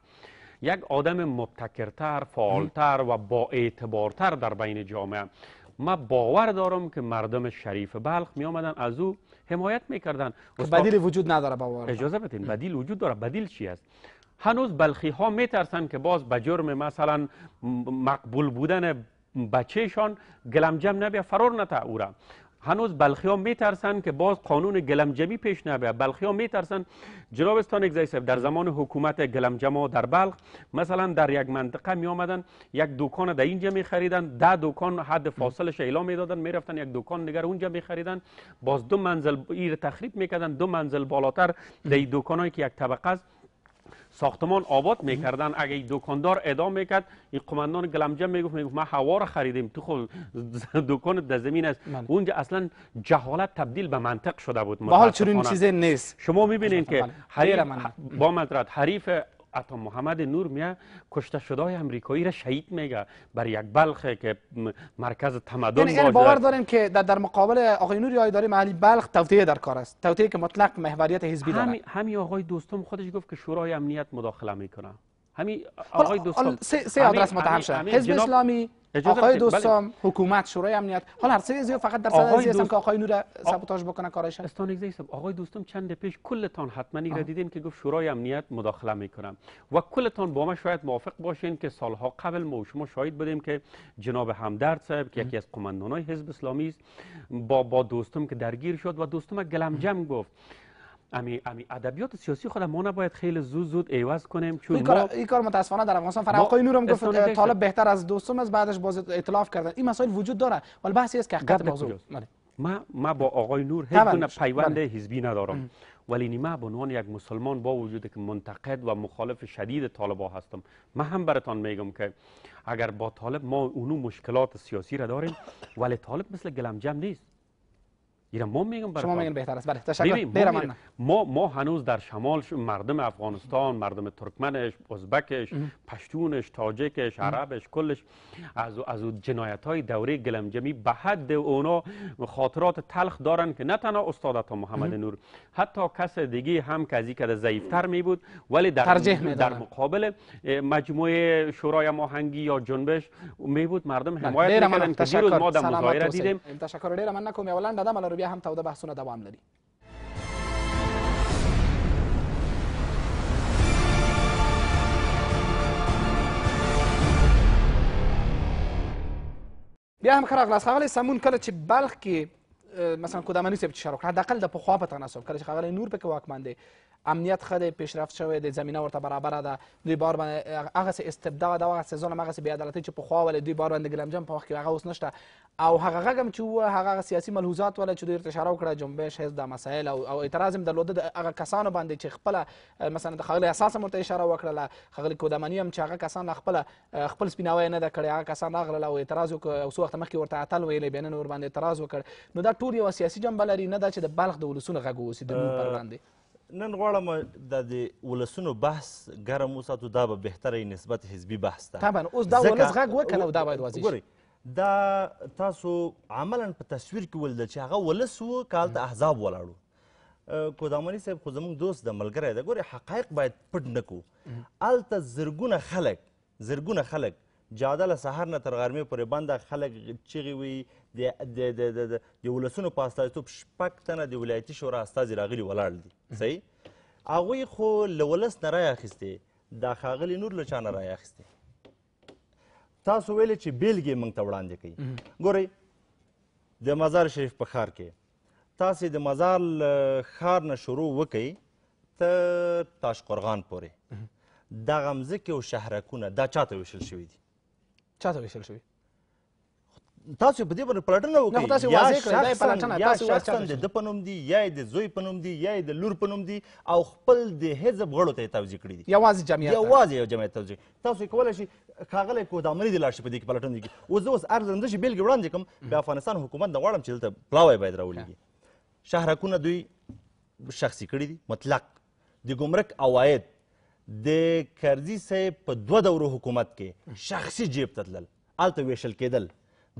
یک آدم مبتکرتر فعالتر و با اعتبارتر در بین جامعه ما باور دارم که مردم شریف بلخ می آمدن از او حمایت می کردن بدیل وجود نداره باور اجازه بدین بدیل وجود داره بدیل چی است هنوز بلخی ها می ترسن که باز به جرم مثلا مقبول بودن بچهشان گلمجم نبیه فرار نتا او را هنوز بلخی ها میترسن که باز قانون گلمجمی پیش نبیه بلخی ها میترسن جناب استان در زمان حکومت گلمجما در بلخ مثلا در یک منطقه می یک دوکان در اینجا می خریدن ده دوکان حد فاصلش اعلام میدادن میرفتن یک دوکان دیگر اونجا می خریدن باز دو منزل ایر تخریب میکردن دو منزل بالاتر در دوکانایی که یک طبقه است ساختمان آباد میکردن اگه دکاندار ادام میکرد این قماندان گلمجه میگفت میگفت ما هوا رو خریدیم تو خود [LAUGHS] دکان در زمین است بله. اونجا اصلا جهالت تبدیل به منطق شده بود حال چنین چیزی نیست شما میبینین که با مدرد حریف حتی محمد نور میه کشته شدای امریکایی را شهید میگه بر یک بلخ که مرکز تمدن یعنی, یعنی باور داریم که در, در مقابل آقای نوری داریم محلی بلخ توطئه در کار است توطئه که مطلق محوریت حزبی داره همین آقای دوستم خودش گفت که شورای امنیت مداخله میکنه همین آقای سه, سه آدرس متهم شدن حزب اسلامی آقای بله. دوستم حکومت شورای امنیت حالا هر سه فقط در صدر هستم که آقای نور سابوتاژ بکنه کارش استان آقای دوستم چند پیش کلتان حتما را دیدین که گفت شورای امنیت مداخله میکنم و کل تان با ما شاید موافق باشین که سالها قبل ما و شما شاهد بودیم که جناب همدرد صاحب که یکی از قماندانای حزب اسلامی است با با دوستم که درگیر شد و دوستم گلمجم گفت امی امی ادبیات سیاسی خود ما نباید خیلی زود زود ایواز کنیم چون این کار کار متاسفانه در افغانستان فرق آقای نورم گفت طالب بهتر از دوستم از بعدش باز اطلاف کرده این مسائل وجود داره ولی بحثی است که حقیقت موضوع بله. ما ما با آقای نور هیچ گونه پیوند بله. حزبی ندارم ولی نیمه به عنوان یک مسلمان با وجود که منتقد و مخالف شدید طالبا هستم من هم براتان میگم که اگر با طالب ما اونو مشکلات سیاسی را داریم ولی طالب مثل گلمجم نیست این ما میگم شما میگن بهتر است بله تشکر ما, ما ما هنوز در شمال مردم افغانستان مردم ترکمنش ازبکش پشتونش تاجکش عربش کلش از از جنایت های دوره گلمجمی به حد اونا خاطرات تلخ دارن که نه تنها استاد محمد نور حتی کس دیگه هم که از ضعیفتر می بود ولی در در مقابل مجموعه شورای ماهنگی یا جنبش می بود مردم بله، حمایت کردن که ما در مظاهره دیدیم تشکر نکوم اولا دادم بیا هم توده بحثونه دوام لري بیا هم ښه راغلاست ښاغلی سمون کله چې بلخ کې مثلا کودمنی صاحب چې شروع کړ حداقل د پخوا په تناسب کله چې ښاغلی نور پکې واکمن دی امنیت ښه دی پیشرفت شوی دی زمینه ورته برابره ده دوی بار باندې هغسې استبداد او هغسې ظلم هغسې بېعدالتۍ چې پخوا ولې دوی بار باندې ګلمجن په وخت کې هغه اوس نشته او هغه غږ هم چې ووه هغه هغه سیاسي ملحوظات ولې چې دوی ورته اشاره وکړه جنبش حزب دا مسایل او, او اعتراض هم درلوده د هغه کسانو باندې چې خپله مثلا د ښاغلي اساس هم ورته اشاره وکړله ښاغلي کودمني هم چې هغه کسان خپله خپل سپیناوی نه ده کړی هغه کسان راغلل او اعتراض وکړ او څو وخته مخکې ورته اتل ویلی بیا نن ورباندې اعتراض وکړ نو دا ټول کلتور یوه سیاسي جنبه لري نه دا چې د بلخ د ولسونو غږ واوسي د نور پر وړاندې نن غواړم د د ولسونو بحث ګرم وساتو دا به بهتره نسبت حزبي بحث ته طبعا اوس دا ولس غږ وکړه او دا باید واضح شي دا تاسو عملا په تصویر کې ولیدل چې هغه ولس و کال ته احزاب ولاړو کودامانی صاحب خو زموږ دوست د ملګری ده ګورې حقایق باید پټ نه کړو هلته زرګونه خلک زرګونه خلک جاده له سهار نه تر غرمې پورې بنده خلک چغې وي د د د د د ولسونو په استازیتوب شپږ تنه د ولایتي شورا استازي راغلي ولاړ دي صحیح هغوی خو له ولس نه رایې اخیستې دا ښاغلي نور له چا نه رایې اخیستې تاسو ویلې چې بیلګې موږ ته وړاندې کوي ګورئ د مزار شریف په ښار کې تاسې د مزار ښار نه شروع وکئ ته تاشقرغان پورې دغه مځکې او شهرکونه دا چاته ویشل شوي دي چاته ویشل شوي تاسو په دې باندې پلټنه وکړئ تاسو واضح کړئ دا پلټنه تاسو شخصا د د پنوم دی یا د زوی پنوم دی یا د لور پنوم دی او خپل د حزب غړو ته توضیح کړی دی یوازې جمعیت یوازې یو جمعیت توضیح تاسو کولی شئ ښاغلی کودامني د لاړ شي په دې کې پلټنه کې اوس زه اوس عرض درنده شي بېلګې وړاندې کوم د افغانستان حکومت نه غواړم چې دلته پلاوی باید راولېږي شهرکونه دوی شخصي کړي دي مطلق د ګمرک عواید د کرزي صاحب په دوه دورو حکومت کې شخصي جیب ته تلل هلته ویشل کېدل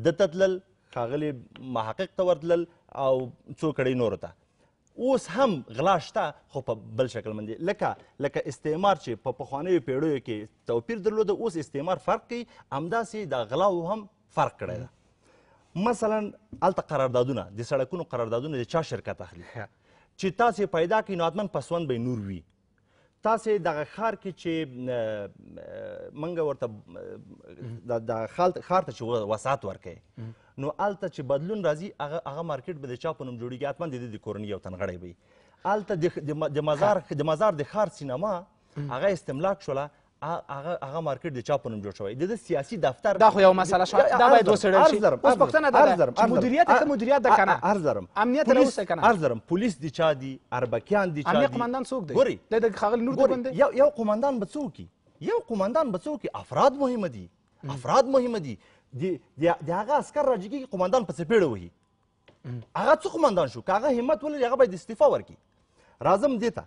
د تدلل ښاغلي محقق ته ورتلل او څو کړۍ نورو ته اوس هم غلا شته خو په بل شکل باندې لکه لکه استعمار چې په پخوانیو پیړیو کې توپیر درلود اوس استعمار فرق کوي همداسې د غلاو هم فرق کړی ده مثلا هلته قراردادونه د سړکونو قراردادونه د چا شرکت اخلي چې تاسې پیدا کړي نو حتما پسوند به نور وي تاسې دغه ښار کې چې منګه ورته د خال ښار ته چې وسعت ورکوي نو هلته چې بدلون راځي هغه هغه مارکیټ به د چا په نوم جوړېږي حتما د دې د کورنۍ یو تن غړی وي هلته د مزار د مزار د ښار سینما هغه استملاک شوله هغه هغه مارکیټ د چا په نوم جوړ شوی د د سیاسي دفتر دا خو یو مسله شوه دا باید وڅېړل شي اوس پوښتنه دا ده چې مدیریت څه مدیریت ده که نه عرض لرم امنیت نه اوسه که نه عرض لرم پولیس د چا دي اربکیان د چا دي امنیه قمندان څوک دی ګورئ د د ښاغلي نور ګوند دی یو قمندان به څوک یو قمندان به څوک افراد مهمه دي افراد مهمه دي د هغه عسکر راجګي قمندان په څپېړه وهي هغه څه قمندان شو که هغه همت ولري هغه باید استعفا ورکړي راځم دې ته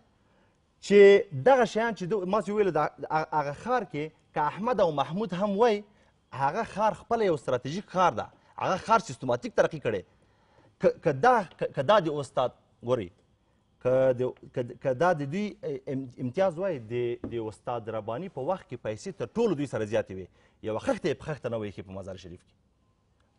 چې دغه شیان چې ما چې ویل هغه ښار کې که احمد او محمود هم وای هغه ښار خپله یو ستراتیژیک ښار ده هغه ښار سیستماتیک ترقي کړې که دا که دا د استاد ګورئ که دا د دوی امتیاز وای د استاد رباني په وخت کې پیسې تر ټولو دوی سره زیاتې وي یوه خښته یې پخښته نه وای ښې په مزار شریف کې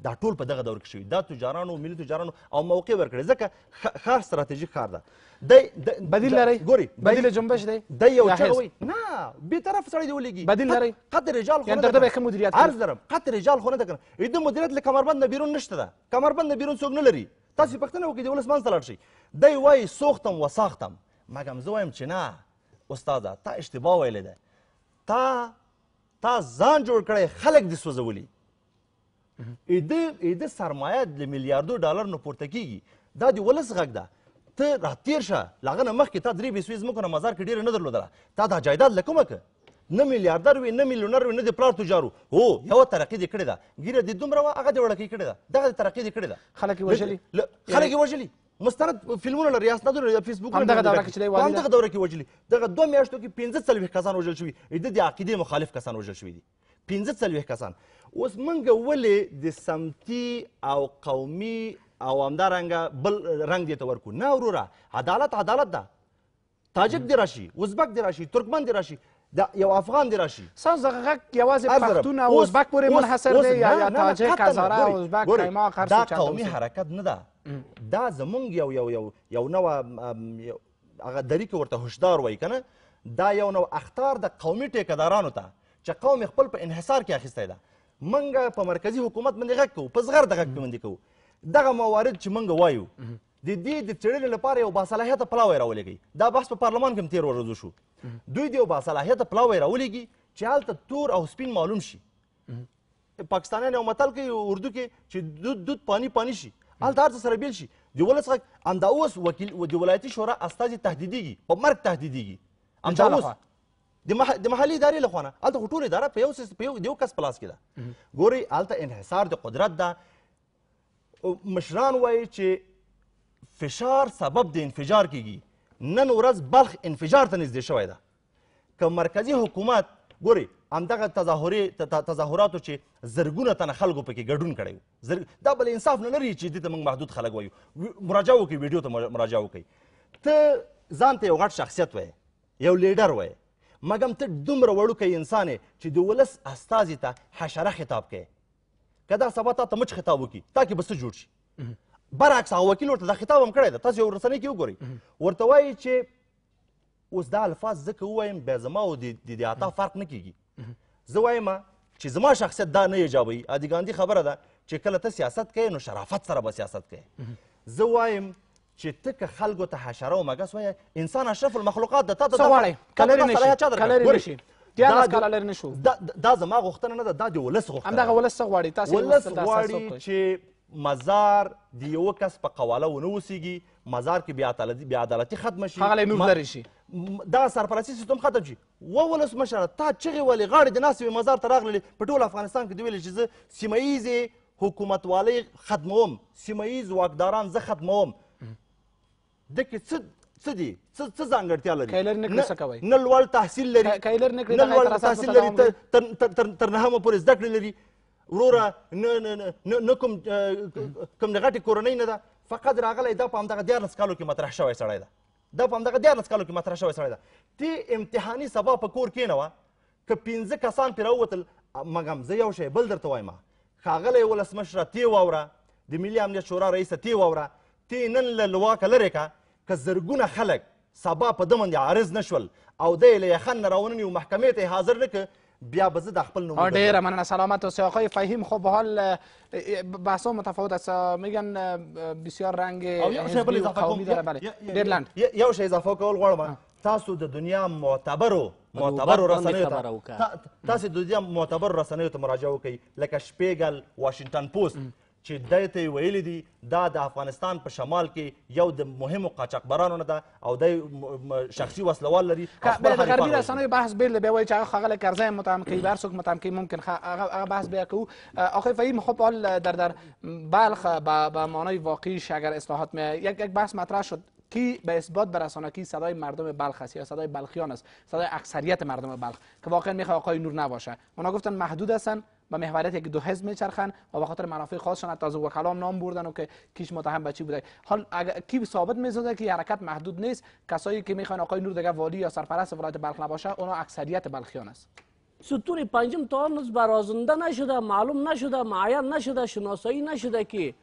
دا ټول په دغه دور کې شوي دا تجارانو ملي تجارانو او موقع ورکړي ځکه ښار ستراتیژیک ښار ده د بدیل لري ګوري بدیل جنبش دی د یو چغوي نه به طرف سړی دی ولګي بدیل لري قد رجال خو نه ده مدیریت عرض درم قد رجال خو نه ده کنه اې د مدیریت له کمربند نه بیرون نشته ده کمربند نه بیرون څوک نه لري تاسو پښتنه وکړي د ولس منځ ته لاړ شي دی وایي سوختم و ساختم مګم زه وایم چې نه استاده تا اشتباه ویلې ده تا تا ځان جوړ کړی خلک دې سوځولي اده اده سرمایه د میلیاردو ډالر نه پورته کیږي دا د ولس غږ ده ته را تیر شه لاغه نه مخکې تا درې بیسوي زموږ نه مزار کې ډېره نه درلودله تا دا جایداد له کومه که نه میلیاردر وي نه میلیونر وي نه د پلار تجارو هو یوه ترقي دې کړې ده ګیره دې دومره وه هغه دې وړکۍ کړې ده دغه دې ترقي دې کړې ده خلک یې وژلي خلک یې وژلي مستند فلمونه لري اسنادونه لري فیسبوک همدغه دوره کې چې همدغه دوره کې وژلي دغه دوه میاشتو کې پنځه څلوېښت کسان وژل شوي د دې عقیدې مخالف کسان وژل شوي دي 15 څلوېښت کسان اوس موږ ولې د سمتي او قومي او همدارنګه بل رنګ دې ته ورکو نه وروره عدالت عدالت ده تاجک دی راشي ازبک دی راشي ترکمن دی راشي دا یو افغان دی راشي ساز دغه غږ یوازې پښتون او ازبک پورې منحصر دی یا یا تاجک هزاره ازبک قیماق هر څه دا قومي حرکت نه ده دا زمونږ یو یو یو یو نوه هغه دریکه ورته هوشدار وای کنه دا یو نو اختار د قومي ټیکدارانو ته چې قوم خپل په انحصار کې اخیستی ده منګه په مرکزی حکومت باندې غږ کوو په زغرده غږ باندې کوو دغه موارد چې منګه وایو د دې د څېړنې لپاره یو باصلاحیته پلاوی راولېږئ دا بحث په پارلمان کې هم تېر ورځو شو دوی د یو باصلاحیته پلاوی راولېږي چې هلته تور او سپین معلوم شي پاکستانیان یو متل کوي اردو کې چې دود دود پانی پانی شي هلته هر څه سره بیل شي د ولس غږ همدا اوس وکیل د ولایتي شورا استازي تهدیدېږي په مرګ تهدیدېږي همدا اوس د مح... د محلي ادارې له خوا نه هلته خو ټول اداره په یو سیس... په یو د یو کس په لاس کې ده ګورئ هلته انحصار د قدرت ده مشران وایي چې فشار سبب د انفجار کیږي نن ورځ بلخ انفجار ته نږدې شوی ده که مرکزي حکومت ګورئ همدغه تظاهري تظاهراتو چې زرګونه تنه خلکو پکې ګډون کړی زر... دا بل انصاف نه لري چې دې ته موږ محدود خلک وایو مراجعه وکړئ ویډیو ته مراجعه وکړئ ته ځان ته یو غټ شخصیت وایې یو لیډر وایې مګم ته دومره وړوکی انسان چې د ولس استازي ته حشره خطاب کوې که دا سبا تا ته مچ خطاب وکړي تا کې به څه جوړ شي برعکس هغه وکیل ورته دا خطاب هم کړی دی تاسو یو رسنۍ کې وګورئ ورته وایي چې اوس دا الفاظ ځکه ووایم بیا زما او د دې عطا فرق نه کیږي زه وایم چې زما شخصیت دا نه ایجابوي ادیګاندي خبره ده چې کله ته سیاست کوې نو شرافت سره به سیاست کوې زه وایم چې ته که خلکو ته حشره او مګس وایه انسان اشرف المخلوقات ده تا ته غواړی نشي دیارلس کاله لرې نه شو دا زما غوښتنه نه ده دا د ولس غوښتنه همدغه ولس څه غواړي تاسې ولس غواړي چې مزار د یوه کس په قواله ونه اوسېږي مزار کې بې عدالتي ختمه شي هغه نوم لرې شي دغه سرپرستي سیستم ختم شي و ولسمشره تا چغې ولې غاړې د ناستې مزار ته راغلې په ټول افغانستان کې دې ویلې چې زه سیمه ییزې حکومتوالۍ ختموم سیمه ییز واکداران زه ختموم دکې څه څه دي څه څه ځانګړتیا لري کایلر نکړي څه کوي نه لوړ تحصیل لري کایلر نکړي نه لوړ تحصیل لري تر تر نهمه پورې زده کړې لري وروره نه نه نه کوم کوم غټې کورنۍ نه ده فقط راغلی دا په همدغه دیارلس کالو کې مطرح شوی سړی ده دا په همدغه دیارلس کالو کې مطرح شوی سړی ده تی امتحاني سبا په کور کېنوه که پنځه کسان پرې راووتل مګم زه یو شی بل درته وایم ښاغلی ولسمشره تی واوره د ملي امنیت شورا رئیسه تی واوره تی نن له لواکه لرې که که زرګونه خلک سبا په ده باندې عارض نشول او دی یې له یخن نه راوننی و محکمې ته حاضر نه بیا به زه د خپل نوم ډیره مننه سلامت اوسې آقای فهیم خب حال بحثا متفاوت است میگن بسیار رنگ حزبی و قومی داره بله ډیر لنډ یو شی اضافه کول غواړم تاسو د دنیا معتبرو معتبرو رسنیو ته تاسو د دنیا معتبرو رسنیو ته مراجعه وکړئ لکه شپیګل واشنگټن پوست چې دای ته ویلي دي دا د افغانستان په شمال کې یو د مهمو قاچاقبرانو نه ده او د شخصي وسلوال لري د غربي رسنیو بحث بیل به وایي چې هغه خغل کرزی متهم کوي بر څوک متهم کوي ممکن هغه بحث بیا کو آخه فهیم خب حال در در بلخ به معنای واقعیش اگر اصلاحات می یک یک بحث مطرح شد کی به اثبات رسانه کی صدای مردم بلخ است یا صدای بلخیان است صدای اکثریت مردم بلخ که واقعا میخواه آقای نور نباشه اونا گفتن محدود هستن به محوریت یک دو حزب میچرخن و به خاطر منافع خاصشان تا و کلام نام بردن و که کیش متهم به چی بوده حال اگر کی ثابت میزنه که حرکت محدود نیست کسایی که میخوان آقای نور دیگه والی یا سرپرست ولایت بلخ نباشه اونا اکثریت بلخیان است ستون پنجم تا هنوز برازنده نشده معلوم نشده معین نشده شناسایی نشده که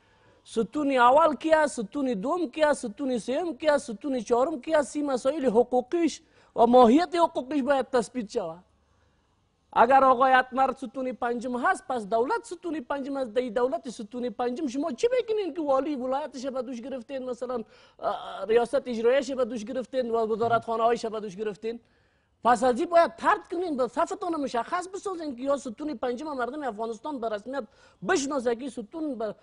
ستون اول کیا ستون دوم کیا ستون سوم کیا ستون چهارم کیا سی مسائل حقوقیش و ماهیت حقوقیش باید تثبیت شود اگر آقای اتمر ستون پنجم هست پس دولت ستون پنجم هست دی دولت ستون پنجم شما چی بکنین که والی ولایتش به دوش گرفتین مثلا ریاست اجرایش به دوش گرفتین و وزارت خانه هایش به دوش گرفتین پسازی باید ترد کنین به صفتان مشخص بسازین که یا ستون پنجم مردم افغانستان به رسمیت بشناسه که ستون به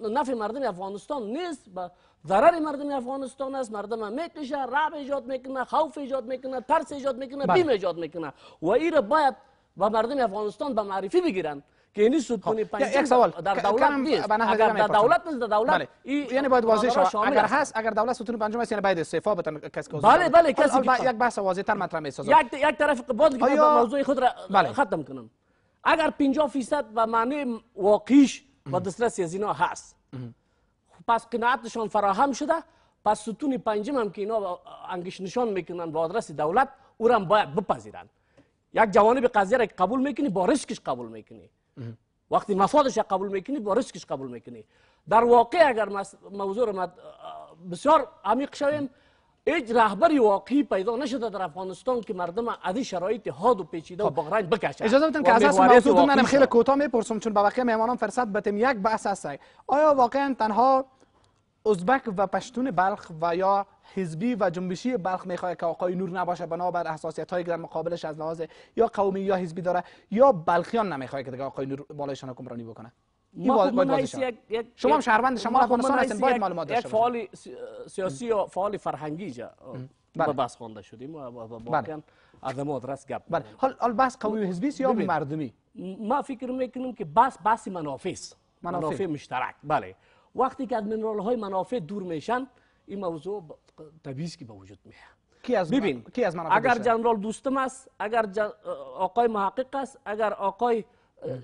نفع مردم افغانستان نیست به ضرر مردم افغانستان است مردم میکشه رعب ایجاد میکنه خوف ایجاد میکنه ترس ایجاد میکنه بله. بیم ایجاد میکنه و ایره باید به مردم افغانستان به معرفی بگیرن که این سود کنی پنج یک سوال در دولت نیست اگر در دولت نیست در دولت یعنی باید واضح شود اگر هست اگر دولت ستون پنجم است یعنی باید استعفا بدن کس کو بله بله کسی یک بحث واضح تر مطرح میسازم یک یک طرف بود که موضوع خود را ختم کنم اگر 50 فیصد و معنی واقعیش و دسترسی از اینا هست پس قناعتشان فراهم شده پس ستون پنجم هم که اینا انگش نشان میکنن با آدرس دولت او هم باید بپذیرن یک جوانب قضیه را قبول میکنی با رشکش قبول میکنی وقتی مفادش قبول میکنی با ریسکش قبول میکنی در واقع اگر موضوع رو بسیار عمیق شویم هیچ رهبری واقعی پیدا نشده در افغانستان که مردم از این شرایط حاد و پیچیده و خب. بغرنج بکشن اجازه بدین که اساس موضوع خیلی کوتاه میپرسم چون به بقیه مهمانان فرصت بتیم یک بحث هست آیا واقعا تنها ازبک و پشتون بلخ و یا حزبی و جنبشی بلخ میخواد که آقای نور نباشه بر حساسیت های در مقابلش از لحاظ یا قومی یا حزبی داره یا بلخیان نمیخواد که دیگه آقای نور بالایشان حکمرانی بکنه ما خب شما هم شهروند شما خب افغانستان هستین باید معلومات داشته یک فعال سیاسی یا فعال فرهنگی جا به بله. بحث خوانده شدیم و بله. واقعا از آدرس گپ بله حال بس قومی و حزبی یا مردمی ما فکر میکنیم که بس بس منافع منافع مشترک بله وقتی که از منرال های منافع دور میشن این موضوع طبیعی که به وجود میاد ببین اگر جنرال دوستم است اگر آقای محقق است اگر آقای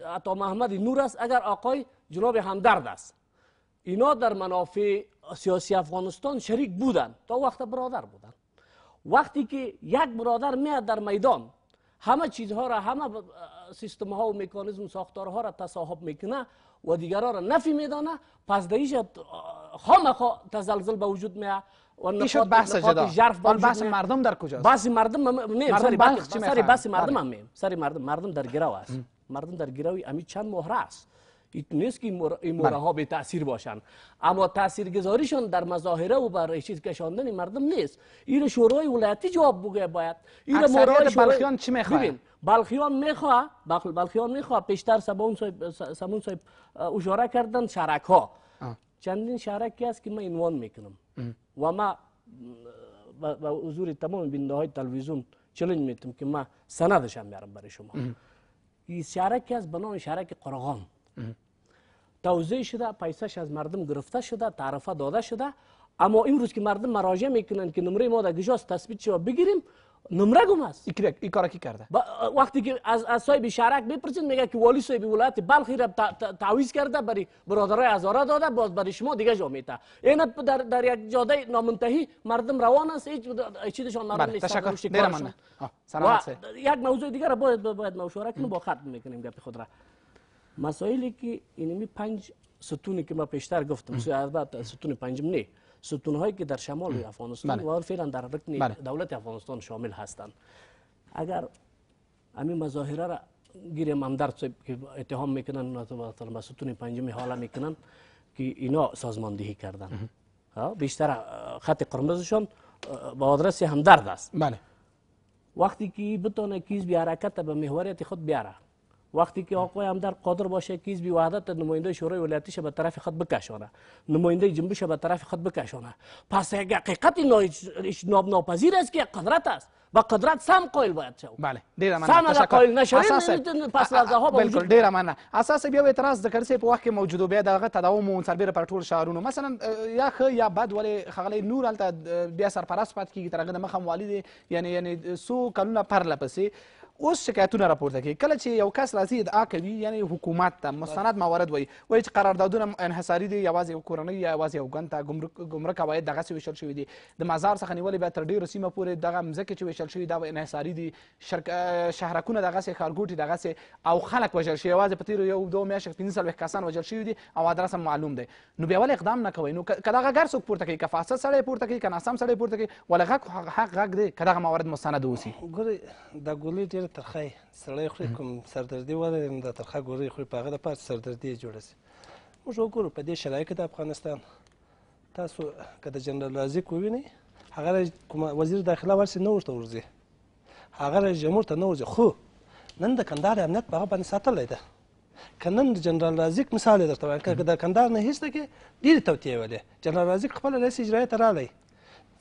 عطا محمد نور است اگر آقای جناب همدرد است اینا در منافع سیاسی افغانستان شریک بودن تا وقت برادر بودن وقتی که یک برادر میاد در میدان همه چیزها را همه سیستم ها و مکانیزم ساختارها را تصاحب میکنه و دیگران را نفی میدانه پس دیش خامخا تزلزل به وجود میاد و نقاط بحث جدا بحث مردم در کجاست بحث مردم نه سری بحث سری بحث مردم بله. هم مردم مردم در گراو است مردم در گراوی امی چند مهره است نیست که این مهره بله. ها به تاثیر باشند اما تاثیرگذاریشان در مظاهره و بر چیز کشاندن مردم نیست این شورای ولایتی جواب بگه باید این مورای برخیان چی میخواد بلخیان میخواه بلخیان میخواه پیشتر سبون صاحب سب اشاره کردن شرک ها آه. چندین شرکی است که من عنوان میکنم و ما به حضور تمام بینده های تلویزیون چلنج میتم که ما سندشم میارم برای شما این شرکی است به نام شرک قرغان توضیح شده پیسش از مردم گرفته شده تعرفه داده شده اما امروز که مردم مراجع میکنن که نمره ما در گجاست تثبیت شده بگیریم نمره گم هست این کار کی کرده وقتی که از, از صاحب شهرک بپرسید میگه که والی صاحب ولایت بلخی را تعویض کرده برای برادرای هزاره داده باز برای شما دیگه جا میته در, در یک جاده نامنتهی مردم روان است هیچ چیزشان مردم بله، نیست تشکر سلامت یک موضوع دیگر باید باید مشورت کنیم با ختم میکنیم گپ خود را مسائلی که اینمی پنج ستونی که ما پیشتر گفتم البته ستون پنجم نه ستون هایی که در شمال افغانستان بله. و فعلا در رکن بله. دولت افغانستان شامل هستند اگر همین مظاهره را گیر صاحب که اتهام میکنن و ستون پنجمی حالا میکنن که اینا سازماندهی کردن بیشتر خط قرمزشان با آدرس همدرد است بله وقتی که بتونه کیز به حرکت به محوریت خود بیاره وقتی که آقای همدر قادر باشه که حزب وحدت نماینده شورای ولایتی به طرف خود بکشانه نماینده جنبش به طرف خود بکشانه پس یک حقیقت اجتناب ناپذیر است که قدرت است و قدرت سم قائل باید شو بله ډیر مننه سم اگر قائل نشوي پس لرزه ها به وجود ډیر مننه اساس بیا اعتراض د کرسي په وخت کې موجود بیا دغه تداوم او سربیره پر ټول شهرونو مثلا یا خ یا بد ولې خغلی نور الته بیا سرپرست پات کیږي ترغه د مخم والد یعنی یعنی سو کلونه پر لپسې اوس شکایتونه راپورته کوي کله چې یو کس راځي ادعا کوي یعنی حکومت ته مستند موارد وایي وایي چې قراردادونه انحصاري دي یوازې یو کورنۍ یا یوازې یو ګند ته ګمرک عواید دغسې ویشل شوي دي د مزار څخه نیولې بیا تر ډېرو سیمه پورې دغه مځکې چې ویشل شوي دا انحصاري دي شهرکونه دغسې ښارګوټي دغسې او خلک وژل شوي یوازې په تېرو یو دوه میاشتو پنځه څلوېښت کسان وژل شوي دي او ادرس هم معلوم دی نو بیا ولې اقدام نه کوئ نو که دغه ګر څوک پورته کوي که فاسد سړی پورته کوي که ناسم سړی پورته کوي ولې غږ حق غږ دی که دغه موارد مستند واوسي ګورئ د ګولۍ ډېر ګوري ترخه سړی خوري کوم سردردي وره د ترخه ګوري خوري په هغه د پات سردردي جوړه سي موږ وګورو په دې شرایطو د افغانستان تاسو که د جنرال رازق ووینئ هغه کوم وزیر داخله ورسي نه ورته ورځي هغه جمهور ته نه ورځي خو نن د کندهار امنیت په هغه باندې ساتلی ده کنن جنرال رازق مثال درته وایم که د کندهار نه هیڅ کې ډېرې توطیې ولې جنرال رازق خپل رئیس اجرایه ته راغلی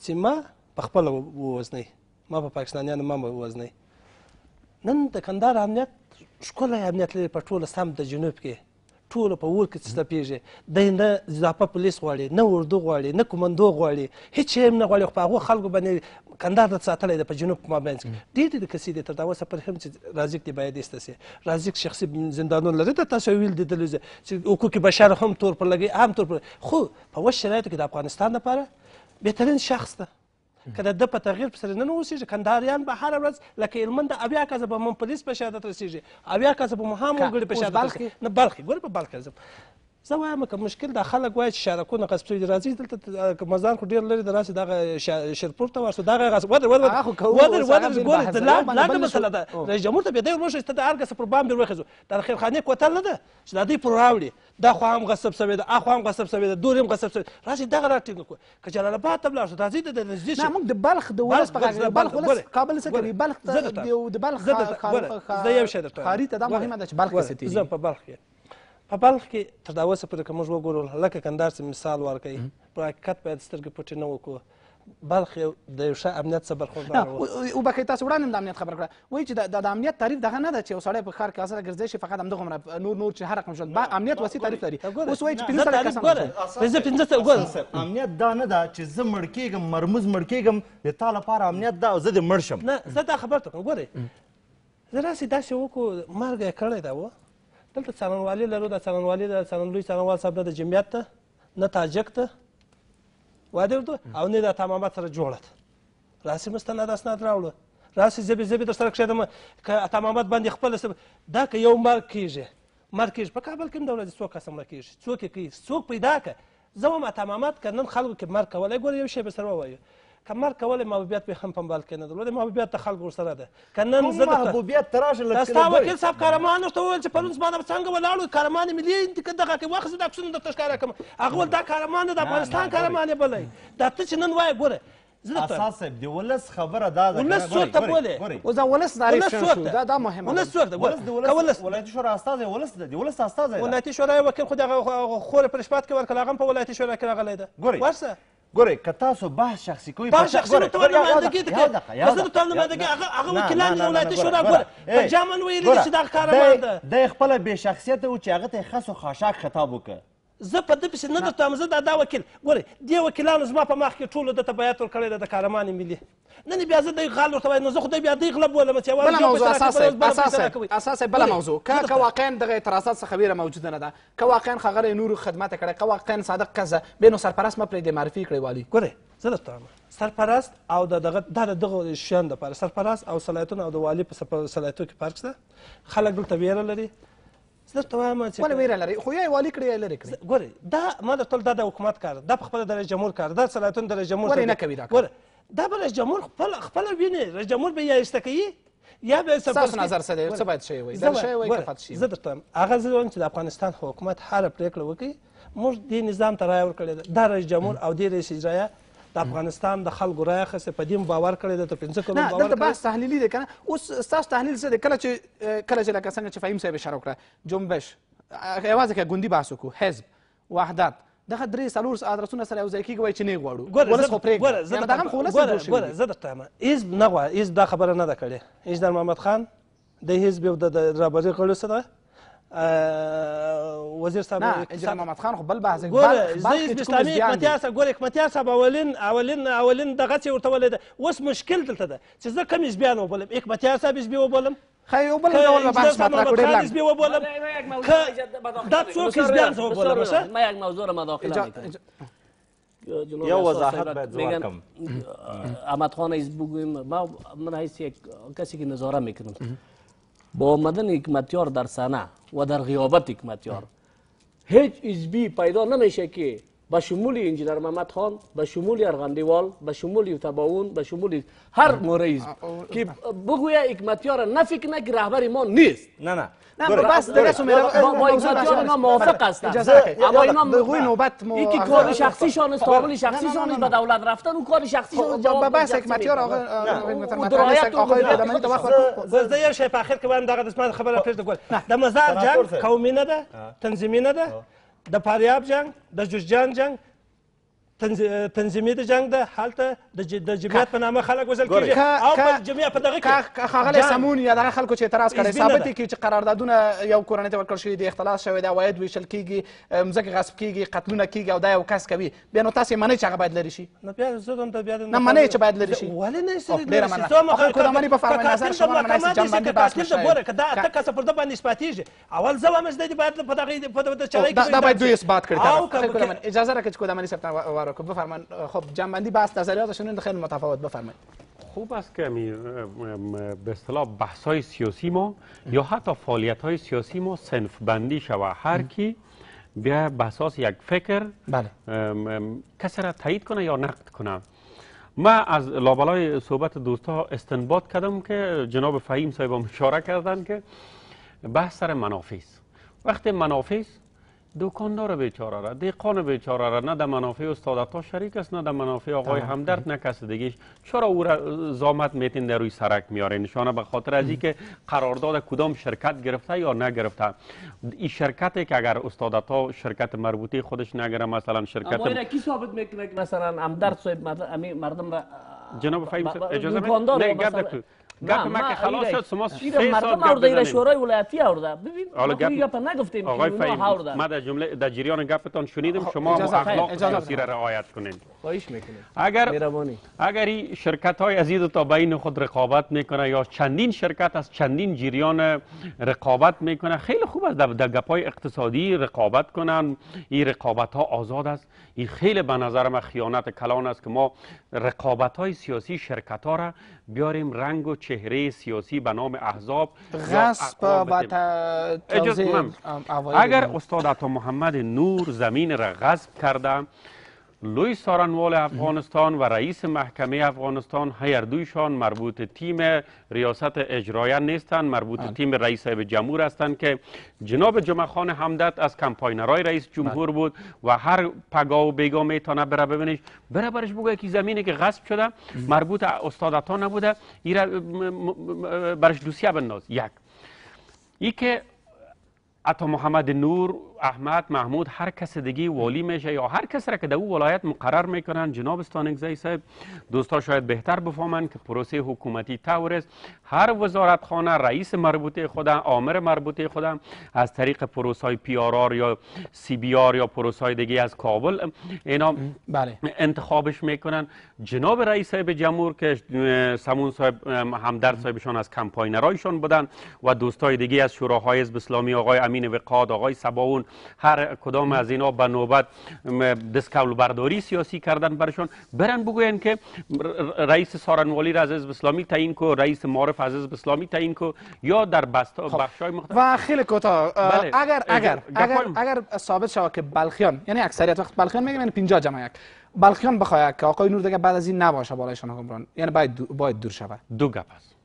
چې ما په خپله ووزنئ ما په پاکستانیانو ما ووزنئ نن د کندهار امنیت ښکلی امنیت لري په ټوله سم د جنوب کې ټوله په اور کې څه تپېږي دی نه اضافه پولیس غواړي نه اردو غواړي نه کماندو غواړي هېڅ شی هم نه غواړي خو په هغو خلکو باندې کندهار ته ساتلی دی په جنوب په مابینځ کې ډېرې د کیسې دي تر دا اوسه پورې هم چې رازیق دی باید ایسته سي رازیق شخصي زندانونه لري د تاسو ویل لیدلی چې حقوق بشر هم تور پر لګوي هم تور پر خو په اوس شرایطو کې د افغانستان لپاره بهترین شخص ده که د ده په تغییر پسې نه اوسېږي کندهاریان به هره ورځ لکه هلمند اویا کسه به من پولیس په شهادت رسېږي اویا کسه به مو هم وګړي په شهادت نه بلخ ګوره په بلخ ځم زه وایم که مشکل دا خلک وایي چې شارکونه غصب شوي دي راځي دلته مزدان خو ډېر لرې دی راشي دغه شیرپور ته ورسو دغه غصب ودر ودر ودر ودر ګوره لاندې مسله ده رئیس جمهور ته بیا دی ورموښه چې ته د هر کس پر بام بیر وخېزو دا د خیرخانې کوتل نه ده چې دا دوی پر راوړي دا خو هم غصب شوی ده اخو هم غصب شوی ده دور هم غصب شوی راشي دغه راټینګ کړو که جلال آباد ته ولاړ شو راځي د نږدې شي موږ د بلخ د ولس په بلخ ولس کابل څه کوي بلخ د بلخ خاري ته دا مهمه ده چې بلخ څه تیږي زه په بلخ یم په بلخ کې تر د اوسه پورې که موږ وګورو لکه کندهار چې مثال ورکوي په حقیقت باید سترګې پټې نه وکړو بلخ یو د یو ښه امنیت څخه برخوردار وبښئ تاسو وړاندې هم د امنیت خبره کړه وایي چې د امنیت تعریف دغه نه ده چې یو سړی په ښار کې اسره ګرځی شي فقط همدغومره نور نور چې هر رقم ژوند امنیت وسیع تعریف لري اوس وایي چې پنځه سړی کسان زه پنځه ګوره امنیت دا نه ده چې زه مړ کېږم مرموز مړ کېږم د تا لپاره امنیت ده او زه دې مړ شم نه زه دا خبره ته کوم ګورئ زه راسې داسې وکړو مرګ یې کړی ده و دلته څارنوالي لرو دا څارنوالي د څارنلوی څارنوال صاحب نه د جمعیت ده نه تاجک ده واده ورته او نه دا تمامات سره جوړه ده راسي مستند اسناد راوړه راسي زبې زبې در سره کښېږدم که تمامات باندې خپله دا که یو مرګ کېږي مرګ کېږي په کابل کې هم د ورځې څوک کسه مړه کېږي څوک یې کوي څوک پیدا که زه وایم تمامات که نن خلکو کې مرګ کولی ګوره یو شی به سره ووایو کمال کول محبوبیت به هم پنبال کې نه درلود محبوبیت ته خلک ورسره ده که نن زه محبوبیت ته راشه لکه ستا وکیل صاحب کارمان ورته وویل چې پرون زما باندې څنګه ولاړو کارمان ملي انتقاد دغه کې واخیست دا عکسونه درته ښکاره کړم هغه وویل دا کارمان د افغانستان کارمان یې بلی دا ته چې نن وایې ګوره اساس د ولس خبره دا ده ولس څوک ته بوله او دا ولس تعریف شو دا دا مهمه ولس څوک ده ولس د ولس ولایتي شورا استاد ولس ده ولس استاد ده ولایتي شورا وکیل خو دغه خور پرشپات کې ورکړه هغه په ولایتي شورا کې راغلی ده ورسه ګورې که تاسو بحث شخصي کوئ بحث شخصي نو ته ور نمایندګي د کې زه ته نمایندګي هغه هغه وکیلان د ولایتي شورا ګوره په جامن ویلي چې دا کار ده د خپل بې شخصیت او چې هغه ته خاص او خاشاک خطاب وکړه زه په ده پسې نه درته وایم زه دا دا وکیل ګورئ دې وکیلانو زما په مخ کې ټولو ده ته بیعت ورکړی دی د کارمان ملي نن بیا زه دی غال ورته وایم نو زه خو دی بیا دی غله بولم چې بله موضوع اساس بله موضوع که واقعا دغه اعتراضات څخه ویره موجوده نه ده که واقعا ښاغلی نورو خدمت یې کړی که واقعا صادق کزه بیا نو سرپرست مه پرېږدې معرفي یې کړی والي ګورئ زه درته وایم سرپرست او د دغه دا د دغو شیانو دپاره سرپرست او صلاحیتونه او د والي په صلاحیتو کې فرق شته خلک دلته ویره لري زه درته وایم چې ولې ویره لرئ خو یا یې والي کړئ یا یې لرې کړئ ګورئ دا ما درته ویل دا د حکومت کار دا په خپله د رئیس جمهور کار دا سلاطین د رئیس جمهور ولې نه کوي دا کار دا به رئیس جمهور خپله خپله ویني رئیس جمهور به یې ایسته کوي یا به ستاسو نظر څه دی څه باید شوی وي در شوی وي که فت شوي زه درته وایم هغه زه وایم چې د افغانستان حکومت هره پرېکړه وکړي موږ دې نظام ته رایه ورکړې ده دا رئیس جمهور او دې رئیس اجرایه د افغانستان د خلکو رایه اخیستې په دې باور کړی دی تر پنځه کلونو باور دلته بحث تحلیلي دی که نه اوس ستاسو تحلیل څه دی کله چې کله چې لکه څنګه چې فهیم صاحب اشاره وکړه جنبش یوازې که ګوندي بحث وکړو حزب وحدت دغه درې څلور ادرسونه سره یو ځای کېږي وایي چې نه یې غواړو ولس خو پرېږدو ګوره زه درته وایم حزب نه غواړي حزب دا خبره نه ده کړې حزب محمد خان د حزب یو د رهبرۍ غړی څه ده وزیر صاحب اقتصاد محمد خان خو بل بحث ګوره زه د اسلامي حکمتیار صاحب ګوره حکمتیار صاحب اولین اولین اولین دغسې ورته ولید اوس مشکل دلته ده چې زه کم حزبیان وبولم حکمتیار صاحب حزبي وبولم خی یو بل ډول بحث مطرح کړی لږ حزبي وبولم دا څوک حزبیان زه وبولم ما یک موضوع را مداخله یا وضاحت باید میگم احمد خان ایز بگویم ما من یک کسی که نظاره میکنم با آمدن حکمتیار در صنعه و در غیابت حکمت یار هیچ ازبی پیدا نمیشه که به شمول انجینر محمد خان به شمول ارغندیوال به شمول یوتباون به شمول هر مورئیز که بگویا حکمتیار نه فکر نه که رهبر ما نیست نه نه نه بس دیگه سو با حکمتیار ما موافق بله. هستم اما اینا بگوی نوبت ما یکی کار شخصی شان است تعامل شخصی شان به دولت رفتن اون کار شخصی شان خب، جواب بس حکمتیار آقا حکمتیار آقای دمنی تو وقت زده یه شی اخر که من دغه قسمت خبره پیش دکل د مزار جنگ قومی نه ده تنظیمی نه د فاریاب جنگ د جوزجان جنگ تنظیمي د جنگ ده هلته د جمعیت په نامه خلک وزل کیږي او په جمعیت په دغه کې ښاغلی سمون یا دغه خلکو چې اعتراض کړی ثابت کړي چې قراردادونه یو کورنۍ ته ورکړل شوي دي اختلاس شوی دی عواید ویشل کیږي مځکې غصب کیږي قتلونه کیږي او دا یو کس کوي بیا نو تاسې منئ چې هغه باید لرې شي نه بیا زه هم بیا نه منئ چې باید لرې شي ولې نه سي ډېره مننه خلکو د منې په فرمان نظر شما منئ چې جنب باندې بحث نشي ګوره که دا اته کسه پر ده باندې اثباتېږي اول زه وایم چې دی باید په دغه په چلای کې دا باید دوی اثبات کړي اجازه راکړئ چې کو د منې صاحب ته وارکړو بفرمان خب جنبندي بحث نظریاتشون خوب است که به اصطلاح بحث های سیاسی ما یا حتی فعالیت های سیاسی ما سنف بندی شود هر کی بیا بساس یک فکر بله. کسی را تایید کنه یا نقد کنه ما از لابلای صحبت دوستا استنباط کردم که جناب فهیم صاحب اشاره کردن که بحث سر منافیس وقتی منافیس دکاندار بیچاره را دیقان بیچاره را نه در منافع استادتا تا شریک است نه در منافع آقای همدرد نه کس دیگه چرا او را زامت میتین در روی سرک میاره نشانه به خاطر از که قرارداد کدام شرکت گرفته یا نگرفته این شرکتی که اگر استاد تا شرکت مربوطی خودش نگره مثلا شرکت اما کی ثابت میکنه مثلا همدرد صاحب مردم را جناب فهیم اجازه نه گپ ما که خلاص شد شما سه ساعت گپ دایره شورای ولایتی آورده ببین حالا گپ نگفتیم آقای فهیم ما در جمله در جریان گپتان شنیدم شما اخلاق سیره را رعایت کنید خواهش میکنه اگر میربانی. اگر این شرکت های عزیز تا بین خود رقابت میکنه یا چندین شرکت از چندین جریان رقابت میکنه خیلی خوب است در گپ های اقتصادی رقابت کنن این رقابت ها آزاد است این خیلی به نظر من خیانت کلان است که ما رقابت های سیاسی شرکت ها را بیاریم رنگ و چهره سیاسی به نام احزاب غصب و اجازه اگر استاد محمد نور زمین را غصب کرده لوی سارنوال افغانستان و رئیس محکمه افغانستان هر دویشان مربوط تیم ریاست اجرایه نیستند مربوط بله. تیم رئیس صاحب جمهور هستند که جناب جمعه خان همدت از کمپاینرهای رئیس جمهور بله. بود و هر پگا و بیگا میتونه بره ببینش بره برش بگه که زمینی که غصب شده مربوط استادتا نبوده ایره برش دوسیه بنداز یک ای که عطا محمد نور احمد محمود هر کس دیگه والی میشه یا هر کس را که در او ولایت مقرر میکنن جناب استانگزی صاحب دوستا شاید بهتر بفهمن که پروسه حکومتی تورست هر وزارتخانه رئیس مربوطه خودم آمر مربوطه خودم از طریق های پی آر آر یا سی بی آر یا های دیگه از کابل اینا بله. انتخابش میکنن جناب رئیس صاحب جمهور که سمون صاحب همدر صاحبشان از کمپاینرایشان بودن و دوستای دیگه از شوراهای حزب اسلامی آقای امین وقاد آقای سباون هر کدام از اینا به نوبت دسکول برداری سیاسی کردن برشان برن بگوین که رئیس سارنوالی را از حزب اسلامی تعیین کو رئیس معرف از حزب اسلامی تعیین کو یا در بست خب. بخشای مختلف و خیلی کوتاه بله. اگر اگر اگر اگر ثابت شود که بلخیان یعنی اکثریت وقت بلخیان میگم یعنی 50 جمع یک بلخیان بخواید که آقای نور دیگه بعد از این نباشه بالایشان حکمران یعنی باید باید دور شود دو گپ است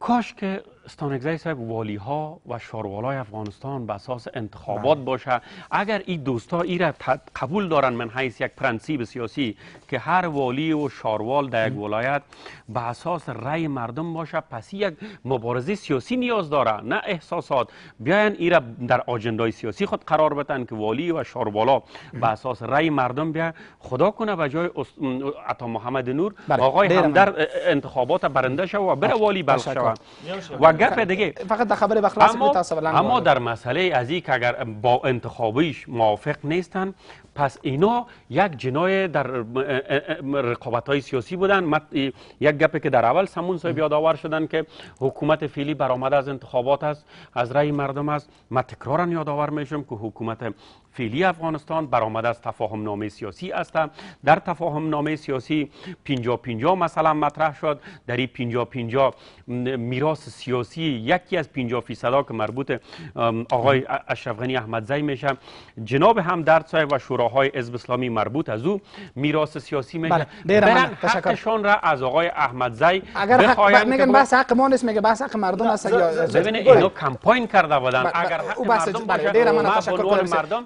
کاش که ستانگزی صاحب والی ها و شاروالای افغانستان به اساس انتخابات بله. باشه اگر این دوستا ای را قبول دارن من حیث یک پرنسیب سیاسی که هر والی و شاروال در یک ولایت به اساس رأی مردم باشه پس یک مبارزه سیاسی نیاز داره نه احساسات بیاین ای را در آجندای سیاسی خود قرار بدن که والی و شاروالا به اساس رأی مردم بیا خدا کنه به جای عطا محمد نور بله. آقای در انتخابات برنده و بره والی بلخ دیگه فقط در خبر وقت اما, اما در مسئله از که اگر با انتخابیش موافق نیستن پس اینا یک جنای در رقابت های سیاسی بودن یک گپی که در اول سمون صاحب آور شدن که حکومت فعلی برآمده از انتخابات است از رأی مردم است ما تکرارا یادآور میشم که حکومت فعلی افغانستان برآمده از تفاهم نامه سیاسی است در تفاهم نامه سیاسی 50 50 مثلا مطرح شد در این 50 50 میراث سیاسی یکی از 50 فیصدا که مربوط آقای اشرف غنی احمدزی میشه جناب هم در صاحب و شوراهای حزب اسلامی مربوط از او میراث سیاسی میشه بله. برن حقشان را از آقای احمدزی اگر حق میگن بس حق ما نیست میگه بس حق مردم است ببین بله. اینو کمپاین کرده بودن اگر حق مردم باشه تشکر مردم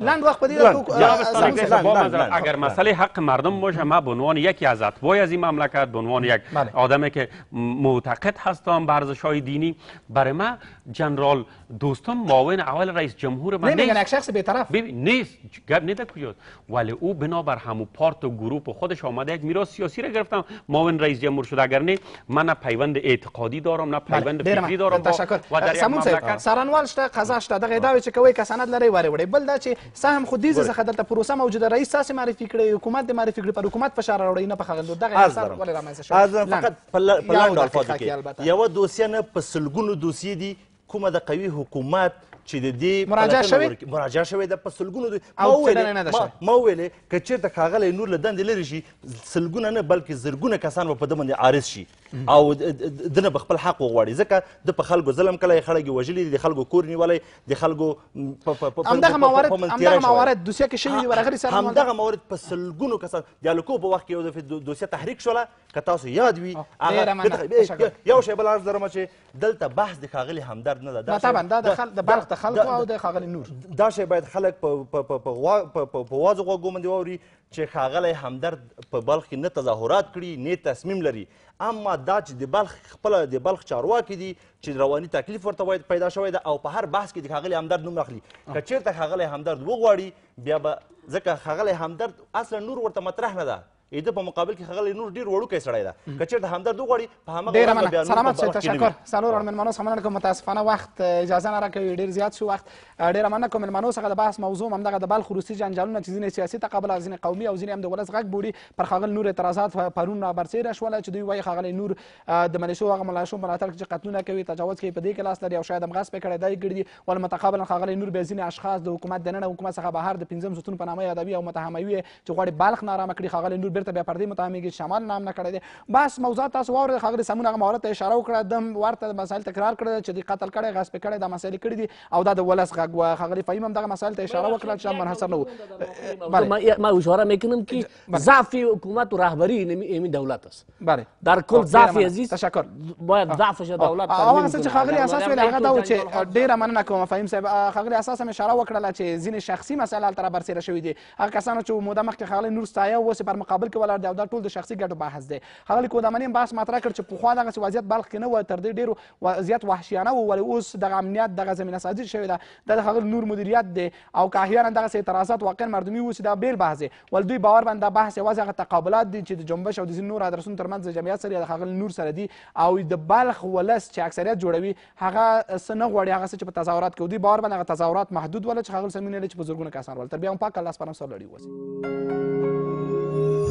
اگر خب. مسئله حق مردم باشه ما به عنوان یکی از اطبای از این مملکت به عنوان یک بله. آدمی که معتقد هستم به ارزش های دینی برای ما جنرال دوستم معاون اول رئیس جمهور من نیست یک شخص بی‌طرف نیست گپ نه کجاست ولی او بر همو پارت و گروپ و خودش آمده یک میراث سیاسی را گرفتم معاون رئیس جمهور شده اگر نه من نه پیوند اعتقادی دارم نه بله. پیوند فکری دارم تشکر سمون مملکت سرانوال شته قضا شته دغه داوی چې کوي وری بل سا هم خو دې څخه دلته پروسه موجوده رئیس تاسې معرفي کړی حکومت دې معرفي کړی پر حکومت فشار راوړی نه په خغندو دغه اثر ولې رامنځته شوی فقط په لنډو الفاظو کې یوه دوسیه نه په سلګونو دوسیې دي کومه د قوي حکومت چې د دې مراجعه شوې مراجعه شوې ده په سلګونو ما وویلې ما وویلې که چېرته ښاغلی نور له دندې لرې شي سلګونه نه بلکې زرګونه کسان به په ده باندې عارض شي او دنه به خپل حق وغواړي ځکه د په خلکو ظلم کړی خلک یې وژلي دي د خلکو کور نیولی د خلکو همدغه موارد همدغه موارد دوسیه کې شوي دي ورغلي سره همدغه موارد په سلګونو کسان د الکو په وخت کې یو دفعې دوسیه تحریک شوله که تاسو یاد وي هغه یو شی بل عرض درمه چې دلته بحث د ښاغلي همدرد نه ده دا طبعا دا د بلخ د خلکو او د ښاغلي نور دا شی باید خلک په په وازو غوږو باندې واوري چې ښاغلی همدرد په بلخ کې نه تظاهرات کړي نه تصمیم لري اما دا چې د بلخ خپله د بلخ چارواکي دي چې رواني تکلیف ورته باید پیدا شوی ده او په هر بحث کې د ښاغلي همدرد نوم راخلي که چېرته ښاغلی همدرد وغواړي بیا به ځکه ښاغلی همدرد اصلا نور ورته مطرح نه ده اېده په مقابل کې هغه نور ډیر وړوکی سړی ده که چېرته همدرد وغواړي په همغه ډېره مننه سلامت شئ تشکر څلور اړ مېلمنو څخه مننه کوم متاسفانه وخت اجازه نه راکوي ډېر زیات شو وخت ډېره مننه کوم مېلمنو څخه د بحث موضوع همدغه د بلخ روسي جنجالونه چې ځینې سیاسي تقابل او ځینې قومي او ځینې هم د ولس غږ بوړي پر ښاغلي نور اعتراضات پرون برسېره شوله چې دوی وایي ښاغلی نور د ملیشو هغه ملاشو ملاتړ چې قتلونه کوي تجاوز کوي په دې کې لاس لري او شاید هم غصب یې کړی دی ګړي دي ول متقابلا ښاغلی نور بیا ځینې اشخاص د حکومت دننه حکومت څخه بهر د پنځم ستون په نامه یادوي او متهموي چې غواړي بلخ نارامه کړي ښاغلی نور بیرته بیا پر دې متهمېږي شمال نام نه کړی دی بس موضوع تاسو واورېد ښاغلي سمون هغه مهارت ته اشاره وکړه د ورته مسایل تکرار کړی چې دوی قتل کړی غصب کړی دا مسایل کړي دي او دا د ولس غږ و ښاغلي فهیم هم دغه مسایل ته اشاره وکړه چې منحصر نه و بله ما اشاره میکنم که ضعف حکومت و رهبری این دولت است بله در کل ضعف عزیز تشکر باید ضعفش دولت او څه چې خغلی اساس ویل هغه دا و چې ډیره مننه کوم فهیم صاحب خغلی اساس هم اشاره وکړه چې ځینې شخصي مسایل هلته برسېره شوي دي هغه کسانو چې موده مخکې خغلی نور ستایه اوس پر مقابل کابل کې ولاړ دی او دا ټول د شخصي ګټو بحث دی ښاغلي قدامني بحث مطرح کړ چې پخوا دغسې وضعیت بلخ کې نه و تر دې ډېرو وضعیت وحشیانه و ولې اوس دغه امنیت دغه زمینه سازي شوې ده دا د ښاغلي نور مدیریت دی او که احیانا دغسې اعتراضات واقعا مردمي و چې دا بیل بحث دی ول دوی باور باندې دا بحث یوازې هغه تقابلات دي چې د جنبش او د ځینو نورو ادرسونو ترمنځ د جمعیت سره د ښاغلي نور سره دي او د بلخ ولس چې اکثریت جوړوي هغه څه نه غواړي هغه څه چې په تظاهرات کې دوی باور باندې هغه تظاهرات محدود ول چې هغه سمینه لري چې په زرګونه کسان ول تر بیا هم پاک الله سپارم سره لړۍ وځي